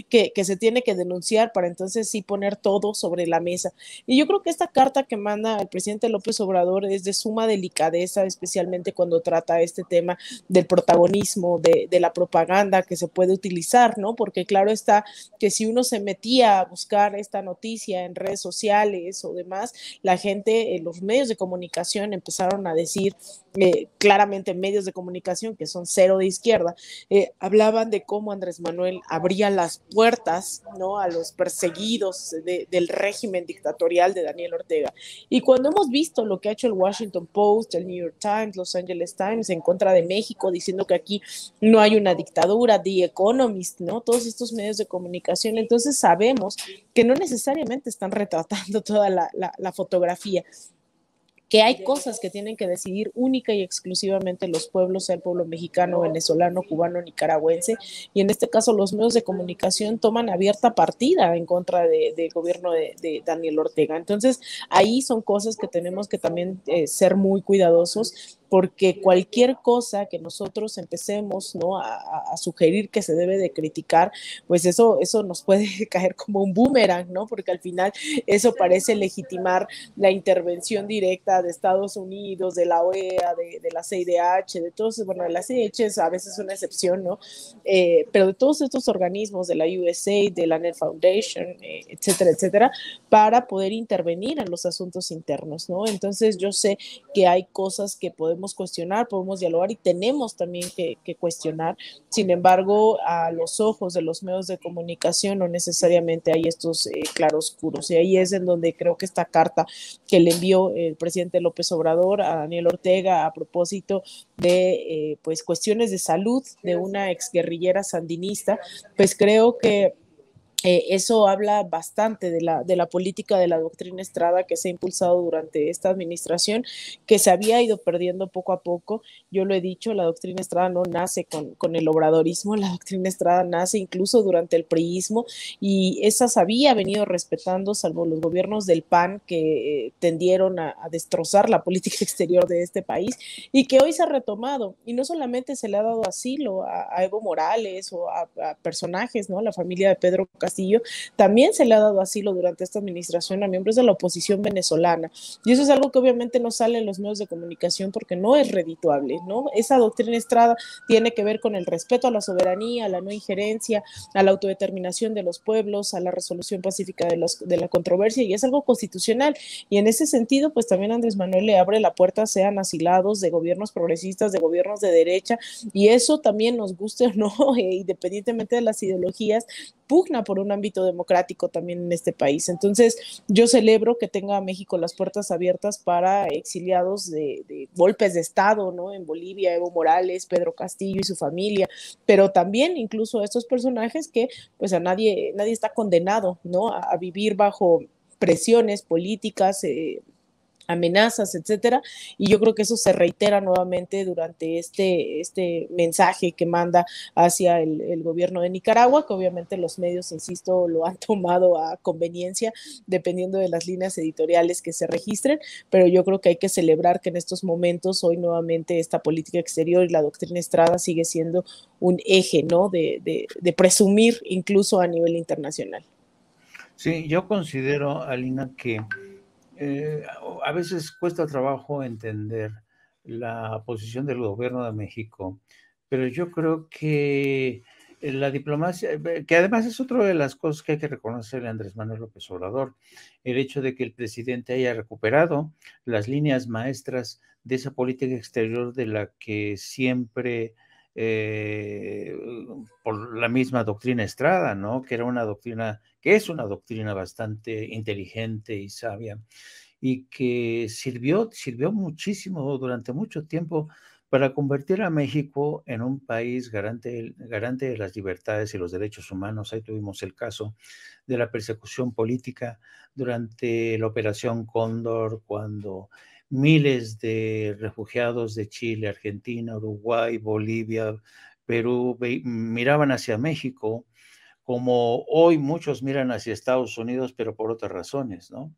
que, se tiene que denunciar para entonces sí poner todo sobre la mesa. Y yo creo que esta carta que manda el presidente López Obrador es de suma delicadeza, especialmente cuando trata este tema del protagonismo, de, de la propaganda que se puede utilizar, ¿no? Porque claro está que si uno se metía a buscar esta noticia en redes sociales o demás, la gente, los medios de comunicación empezaron a decir eh, claramente medios de comunicación que son cero de izquierda, eh, hablaban de cómo Andrés Manuel abría las puertas ¿no? a los perseguidos del régimen dictatorial de Daniel Ortega. Y cuando hemos visto lo que ha hecho el Washington Post, el New York Times, Los Angeles Times en contra de México, diciendo que aquí no hay una dictadura, The Economist, ¿no? todos estos medios de comunicación, entonces sabemos que no necesariamente están retratando toda la, la fotografía que hay cosas que tienen que decidir única y exclusivamente los pueblos, sea el pueblo mexicano, venezolano, cubano, nicaragüense, y en este caso los medios de comunicación toman abierta partida en contra del de gobierno de, Daniel Ortega. Entonces, ahí son cosas que tenemos que también eh, ser muy cuidadosos porque cualquier cosa que nosotros empecemos ¿no? A, sugerir que se debe de criticar, pues eso, eso nos puede caer como un boomerang, ¿no? Porque al final eso parece legitimar la intervención directa de Estados Unidos, de la OEA, de, la CIDH, de todos, bueno, la CIDH es a veces una excepción, ¿no? Eh, pero de todos estos organismos, de la USA, de la NET Foundation, eh, etcétera, etcétera, para poder intervenir en los asuntos internos, ¿no? Entonces yo sé que hay cosas que podemos cuestionar, podemos dialogar y tenemos también que, cuestionar. Sin embargo, a los ojos de los medios de comunicación no necesariamente hay estos eh, claroscuros y ahí es en donde creo que esta carta que le envió el presidente López Obrador, a Daniel Ortega, a propósito de eh, pues cuestiones de salud de una exguerrillera sandinista, pues creo que eh, eso habla bastante de la, de la política de la doctrina Estrada que se ha impulsado durante esta administración, que se había ido perdiendo poco a poco. Yo lo he dicho, la doctrina Estrada no nace con, el obradorismo, la doctrina Estrada nace incluso durante el priismo y esas había venido respetando, salvo los gobiernos del PAN que eh, tendieron a, destrozar la política exterior de este país y que hoy se ha retomado. Y no solamente se le ha dado asilo a, Evo Morales o a, personajes, ¿no? La familia de Pedro Castillo, también se le ha dado asilo durante esta administración a miembros de la oposición venezolana. Y eso es algo que obviamente no sale en los medios de comunicación porque no es redituable, ¿no? Esa doctrina Estrada tiene que ver con el respeto a la soberanía, a la no injerencia, a la autodeterminación de los pueblos, a la resolución pacífica de, los, de la controversia y es algo constitucional. Y en ese sentido, pues también Andrés Manuel le abre la puerta, sean asilados de gobiernos progresistas, de gobiernos de derecha, y eso también nos guste o no, e independientemente de las ideologías, pugna por un ámbito democrático también en este país. Entonces, yo celebro que tenga México las puertas abiertas para exiliados de, golpes de Estado, ¿no? En Bolivia, Evo Morales, Pedro Castillo y su familia, pero también incluso estos personajes que pues a nadie, nadie está condenado, ¿no? a, a vivir bajo presiones políticas, eh, amenazas, etcétera. Y yo creo que eso se reitera nuevamente durante este, este mensaje que manda hacia el, gobierno de Nicaragua, que obviamente los medios, insisto, lo han tomado a conveniencia, dependiendo de las líneas editoriales que se registren, pero yo creo que hay que celebrar que en estos momentos, hoy nuevamente, esta política exterior y la doctrina Estrada sigue siendo un eje, ¿no? de, de presumir incluso a nivel internacional. Sí, yo considero, Alina, que eh, a veces cuesta trabajo entender la posición del gobierno de México, pero yo creo que eh, la diplomacia, eh, que además es otra de las cosas que hay que reconocerle a Andrés Manuel López Obrador, el hecho de que el presidente haya recuperado las líneas maestras de esa política exterior de la que siempre, por la misma doctrina Estrada, ¿no? Que era una doctrina que es una doctrina bastante inteligente y sabia y que sirvió, sirvió muchísimo durante mucho tiempo para convertir a México en un país garante, garante de las libertades y los derechos humanos. Ahí tuvimos el caso de la persecución política durante la Operación Cóndor, cuando miles de refugiados de Chile, Argentina, Uruguay, Bolivia, Perú miraban hacia México como hoy muchos miran hacia Estados Unidos, pero por otras razones, ¿no?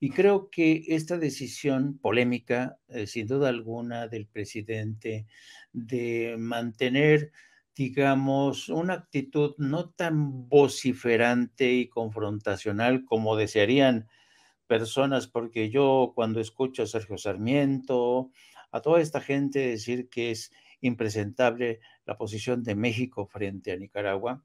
Y creo que esta decisión polémica, eh, sin duda alguna, del presidente de mantener, digamos, una actitud no tan vociferante y confrontacional como desearían personas, porque yo cuando escucho a Sergio Sarmiento, a toda esta gente decir que es impresentable la posición de México frente a Nicaragua,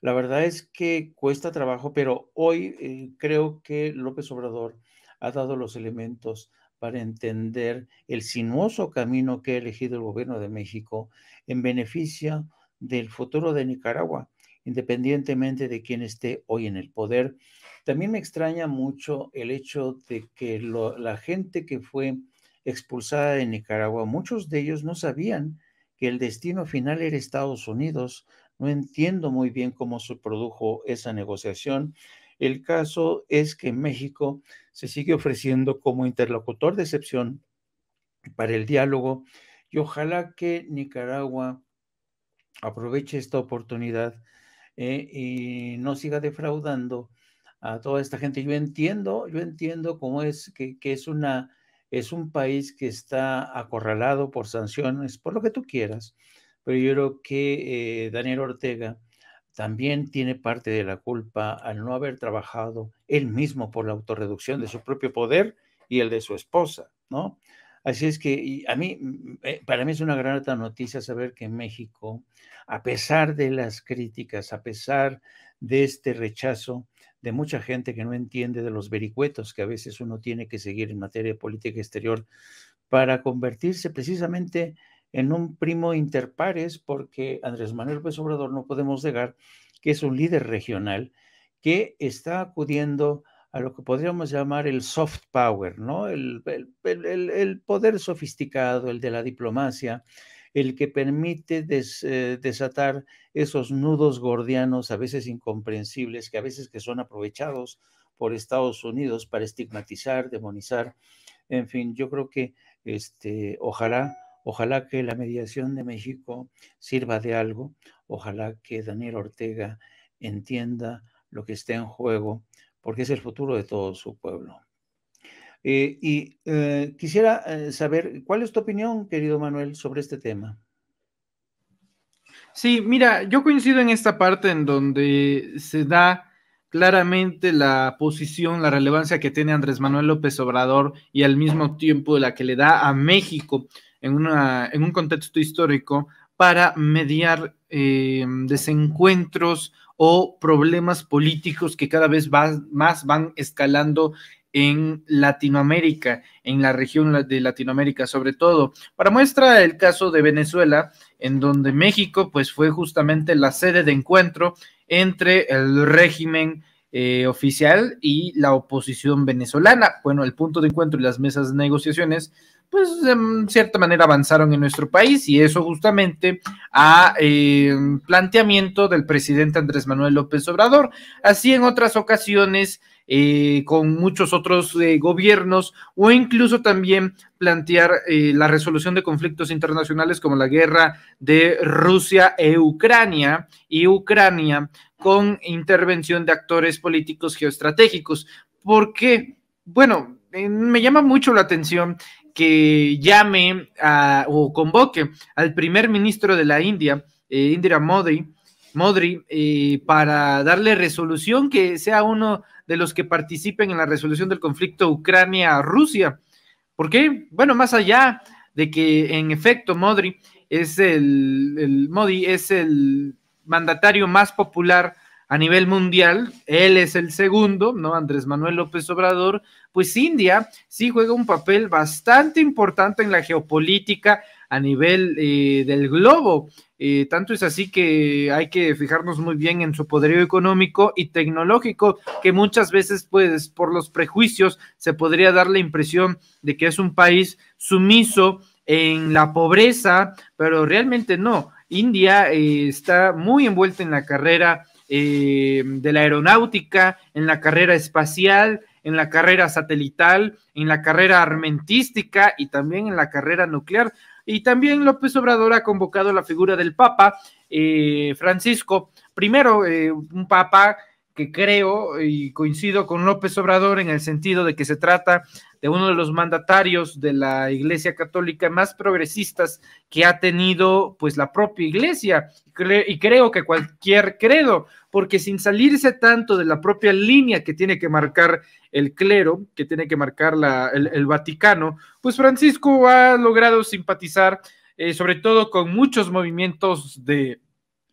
la verdad es que cuesta trabajo, pero hoy eh, creo que López Obrador ha dado los elementos para entender el sinuoso camino que ha elegido el gobierno de México en beneficio del futuro de Nicaragua, independientemente de quién esté hoy en el poder. También me extraña mucho el hecho de que la gente que fue expulsada de Nicaragua, muchos de ellos no sabían que el destino final era Estados Unidos, no entiendo muy bien cómo se produjo esa negociación. El caso es que México se sigue ofreciendo como interlocutor de excepción para el diálogo y ojalá que Nicaragua aproveche esta oportunidad eh, y no siga defraudando a toda esta gente. Yo entiendo, yo entiendo cómo es que, que, es una es un país que está acorralado por sanciones, por lo que tú quieras, pero yo creo que eh, Daniel Ortega también tiene parte de la culpa al no haber trabajado él mismo por la autorreducción de su propio poder y el de su esposa, ¿no? Así es que a mí, mm, eh, para mí es una gran noticia saber que México, a pesar de las críticas, a pesar de este rechazo de mucha gente que no entiende de los vericuetos que a veces uno tiene que seguir en materia de política exterior para convertirse precisamente en en un primo interpares porque Andrés Manuel López Obrador no podemos negar que es un líder regional que está acudiendo a lo que podríamos llamar el soft power, ¿no? El, poder sofisticado, el de la diplomacia, el que permite eh, desatar esos nudos gordianos, a veces incomprensibles, que a veces que son aprovechados por Estados Unidos para estigmatizar, demonizar. En fin, yo creo que este, ojalá Ojalá que la mediación de México sirva de algo. Ojalá que Daniel Ortega entienda lo que está en juego, porque es el futuro de todo su pueblo. Eh, y eh, quisiera eh, saber, ¿cuál es tu opinión, querido Manuel, sobre este tema? Sí, mira, yo coincido en esta parte en donde se da claramente la posición, la relevancia que tiene Andrés Manuel López Obrador y al mismo tiempo la que le da a México en, una, en un contexto histórico para mediar eh, desencuentros o problemas políticos que cada vez más van escalando en Latinoamérica, en la región de Latinoamérica sobre todo. Para muestra el caso de Venezuela, en donde México pues fue justamente la sede de encuentro entre el régimen eh, oficial y la oposición venezolana. Bueno, el punto de encuentro y las mesas de negociaciones pues en cierta manera avanzaron en nuestro país y eso justamente a eh, planteamiento del presidente Andrés Manuel López Obrador. Así en otras ocasiones, eh, con muchos otros eh, gobiernos o incluso también plantear la resolución de conflictos internacionales como la guerra de Rusia e Ucrania y Ucrania con intervención de actores políticos geoestratégicos. porque, Bueno, me llama mucho la atención que llame o convoque al primer ministro de la India, eh, Indira Modi, Modri, eh, para darle resolución, que sea uno de los que participen en la resolución del conflicto Ucrania-Rusia. ¿Por qué? Bueno, más allá de que en efecto Modri es el Modi es el mandatario más popular a nivel mundial, él es el segundo, ¿no? Andrés Manuel López Obrador, pues India sí juega un papel bastante importante en la geopolítica a nivel eh, del globo. Eh, tanto es así que hay que fijarnos muy bien en su poderío económico y tecnológico, que muchas veces, pues, por los prejuicios, se podría dar la impresión de que es un país sumiso en la pobreza, pero realmente no. India eh, está muy envuelta en la carrera eh, de la aeronáutica, en la carrera espacial, en la carrera satelital, en la carrera armentística y también en la carrera nuclear. Y también López Obrador ha convocado la figura del Papa eh, Francisco, primero eh, un Papa que creo y coincido con López Obrador en el sentido de que se trata de uno de los mandatarios de la Iglesia Católica más progresistas que ha tenido pues la propia Iglesia y creo que cualquier credo, porque sin salirse tanto de la propia línea que tiene que marcar el clero, que tiene que marcar el, Vaticano, pues Francisco ha logrado simpatizar eh, sobre todo con muchos movimientos de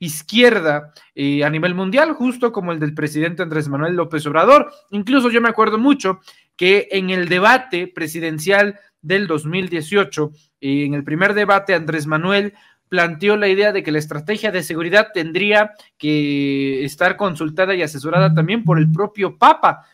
izquierda eh, a nivel mundial, justo como el del presidente Andrés Manuel López Obrador. Incluso yo me acuerdo mucho que en el debate presidencial del 2018, eh, en el primer debate, Andrés Manuel planteó la idea de que la estrategia de seguridad tendría que estar consultada y asesorada también por el propio Papa.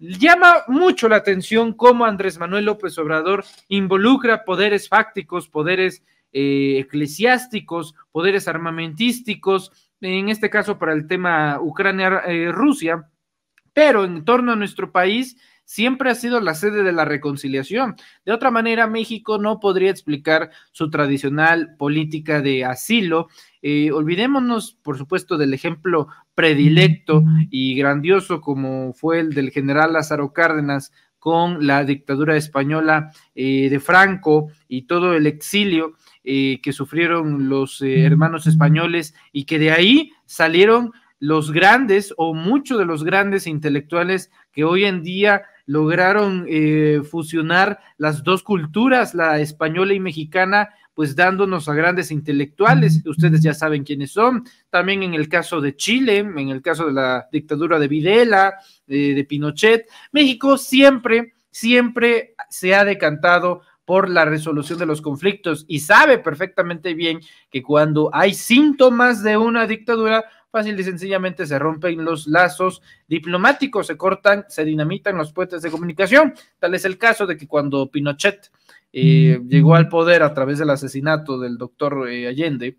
Llama mucho la atención cómo Andrés Manuel López Obrador involucra poderes fácticos, poderes eh, eclesiásticos, poderes armamentísticos, en este caso para el tema Ucrania-Rusia, eh, pero en torno a nuestro país siempre ha sido la sede de la reconciliación. De otra manera, México no podría explicar su tradicional política de asilo. Eh, olvidémonos, por supuesto, del ejemplo predilecto y grandioso como fue el del general Lázaro Cárdenas con la dictadura española eh, de Franco y todo el exilio eh, que sufrieron los eh, hermanos españoles y que de ahí salieron los grandes o muchos de los grandes intelectuales que hoy en día lograron fusionar las dos culturas, la española y mexicana, pues dándonos a grandes intelectuales, ustedes ya saben quiénes son, también en el caso de Chile, en el caso de la dictadura de Videla, eh, de, Pinochet, México siempre, siempre se ha decantado por la resolución de los conflictos y sabe perfectamente bien que cuando hay síntomas de una dictadura, Fácil y sencillamente se rompen los lazos diplomáticos, se cortan, se dinamitan los puentes de comunicación. Tal es el caso de que cuando Pinochet eh, mm. llegó al poder a través del asesinato del doctor eh, Allende,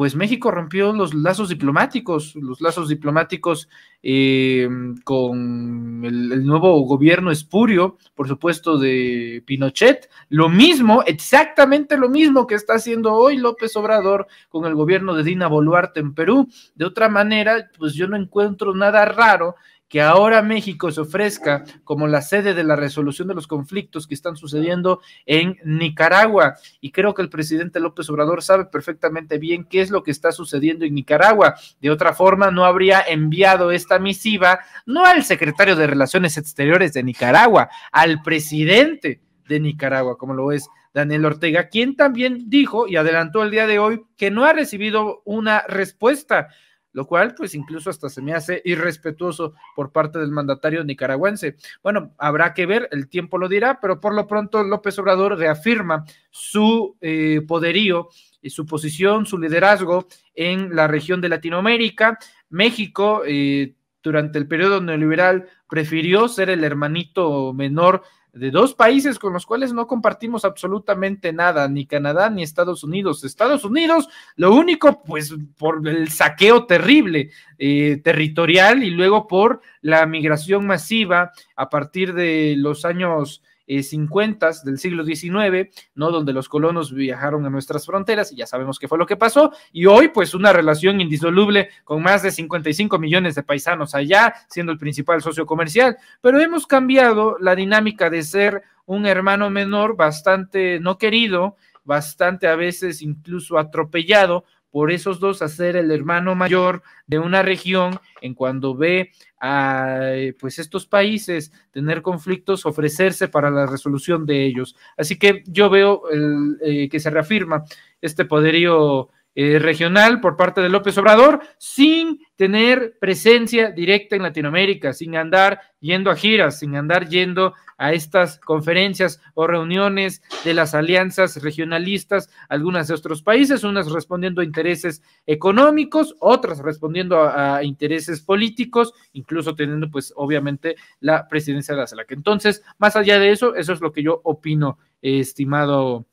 pues México rompió los lazos diplomáticos, los lazos diplomáticos eh, con el, el, nuevo gobierno espurio, por supuesto, de Pinochet. Lo mismo, exactamente lo mismo que está haciendo hoy López Obrador con el gobierno de Dina Boluarte en Perú. De otra manera, pues yo no encuentro nada raro que ahora México se ofrezca como la sede de la resolución de los conflictos que están sucediendo en Nicaragua. Y creo que el presidente López Obrador sabe perfectamente bien qué es lo que está sucediendo en Nicaragua. De otra forma, no habría enviado esta misiva no al secretario de Relaciones Exteriores de Nicaragua, al presidente de Nicaragua, como lo es Daniel Ortega, quien también dijo y adelantó el día de hoy que no ha recibido una respuesta lo cual pues incluso hasta se me hace irrespetuoso por parte del mandatario nicaragüense. Bueno, habrá que ver, el tiempo lo dirá, pero por lo pronto López Obrador reafirma su eh, poderío y su posición, su liderazgo en la región de Latinoamérica. México eh, durante el periodo neoliberal prefirió ser el hermanito menor de dos países con los cuales no compartimos absolutamente nada, ni Canadá ni Estados Unidos. Estados Unidos, lo único, pues por el saqueo terrible eh, territorial y luego por la migración masiva a partir de los años 50 eh, del siglo XIX, ¿no? Donde los colonos viajaron a nuestras fronteras y ya sabemos qué fue lo que pasó. Y hoy, pues, una relación indisoluble con más de 55 millones de paisanos allá, siendo el principal socio comercial. Pero hemos cambiado la dinámica de ser un hermano menor bastante no querido, bastante a veces incluso atropellado por esos dos a ser el hermano mayor de una región en cuando ve a pues estos países tener conflictos, ofrecerse para la resolución de ellos. Así que yo veo el, eh, que se reafirma este poderío eh, regional por parte de López Obrador sin tener presencia directa en Latinoamérica, sin andar yendo a giras, sin andar yendo a estas conferencias o reuniones de las alianzas regionalistas, algunas de otros países, unas respondiendo a intereses económicos, otras respondiendo a, intereses políticos, incluso teniendo pues obviamente la presidencia de la CELAC. Entonces, más allá de eso, eso es lo que yo opino, estimado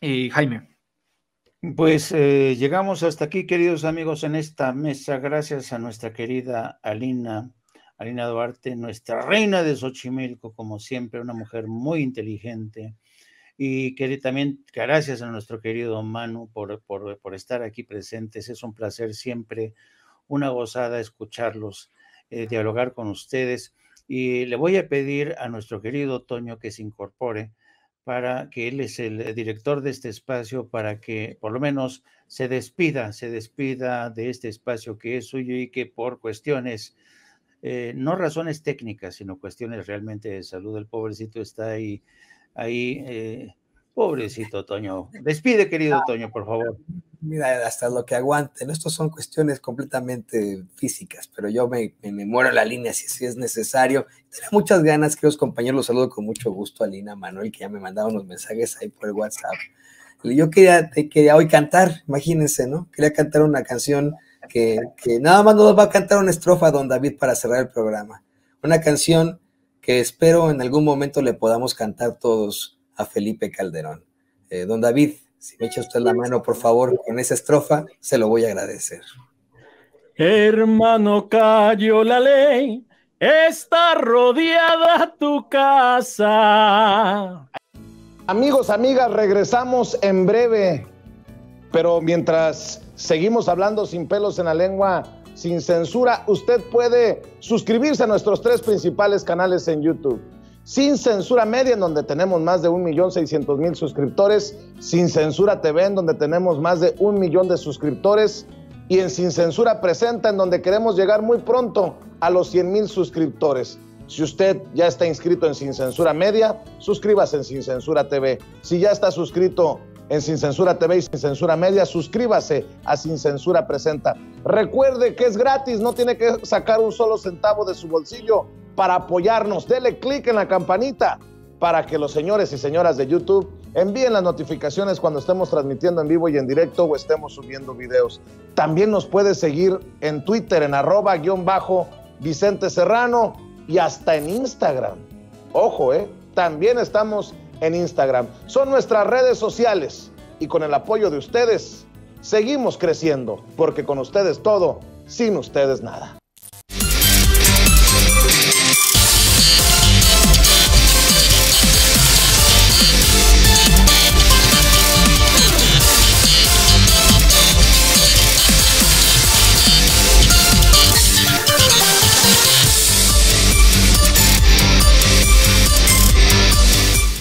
eh, Jaime. Pues eh, llegamos hasta aquí, queridos amigos, en esta mesa, gracias a nuestra querida Alina, Alina Duarte, nuestra reina de Xochimilco, como siempre, una mujer muy inteligente. Y que también gracias a nuestro querido Manu por, por, estar aquí presentes. Es un placer siempre, una gozada escucharlos, eh, dialogar con ustedes. Y le voy a pedir a nuestro querido Toño que se incorpore para que él es el eh, director de este espacio, para que por lo menos se despida, se despida de este espacio que es suyo y que por cuestiones, eh, no razones técnicas, sino cuestiones realmente de salud, el pobrecito está ahí, ahí, eh, pobrecito Toño. Despide, querido Toño, por favor mira, hasta lo que aguanten. Estos son cuestiones completamente físicas, pero yo me, me, muero la línea si, es necesario. Tengo muchas ganas, queridos compañeros, los saludo con mucho gusto a Lina Manuel, que ya me mandaba unos mensajes ahí por el WhatsApp. Yo quería, quería hoy cantar, imagínense, ¿no? Quería cantar una canción que, nada más nos va a cantar una estrofa, don David, para cerrar el programa. Una canción que espero en algún momento le podamos cantar todos a Felipe Calderón. Eh, don David, si me echa usted la mano, por favor, con esa estrofa, se lo voy a agradecer. Hermano, cayó la ley, está rodeada tu casa. Amigos, amigas, regresamos en breve, pero mientras seguimos hablando sin pelos en la lengua, sin censura, usted puede suscribirse a nuestros tres principales canales en YouTube. Sin Censura Media, en donde tenemos más de 1.600.000 suscriptores. Sin Censura TV, en donde tenemos más de un millón de suscriptores. Y en Sin Censura Presenta, en donde queremos llegar muy pronto a los 100.000 suscriptores. Si usted ya está inscrito en Sin Censura Media, suscríbase en Sin Censura TV. Si ya está suscrito en Sin Censura TV y Sin Censura Media, suscríbase a Sin Censura Presenta. Recuerde que es gratis, no tiene que sacar un solo centavo de su bolsillo para apoyarnos. Dele clic en la campanita para que los señores y señoras de YouTube envíen las notificaciones cuando estemos transmitiendo en vivo y en directo o estemos subiendo videos. También nos puedes seguir en Twitter en arroba guión bajo Vicente Serrano y hasta en Instagram. Ojo, ¿eh? También estamos en Instagram. Son nuestras redes sociales y con el apoyo de ustedes seguimos creciendo porque con ustedes todo, sin ustedes nada.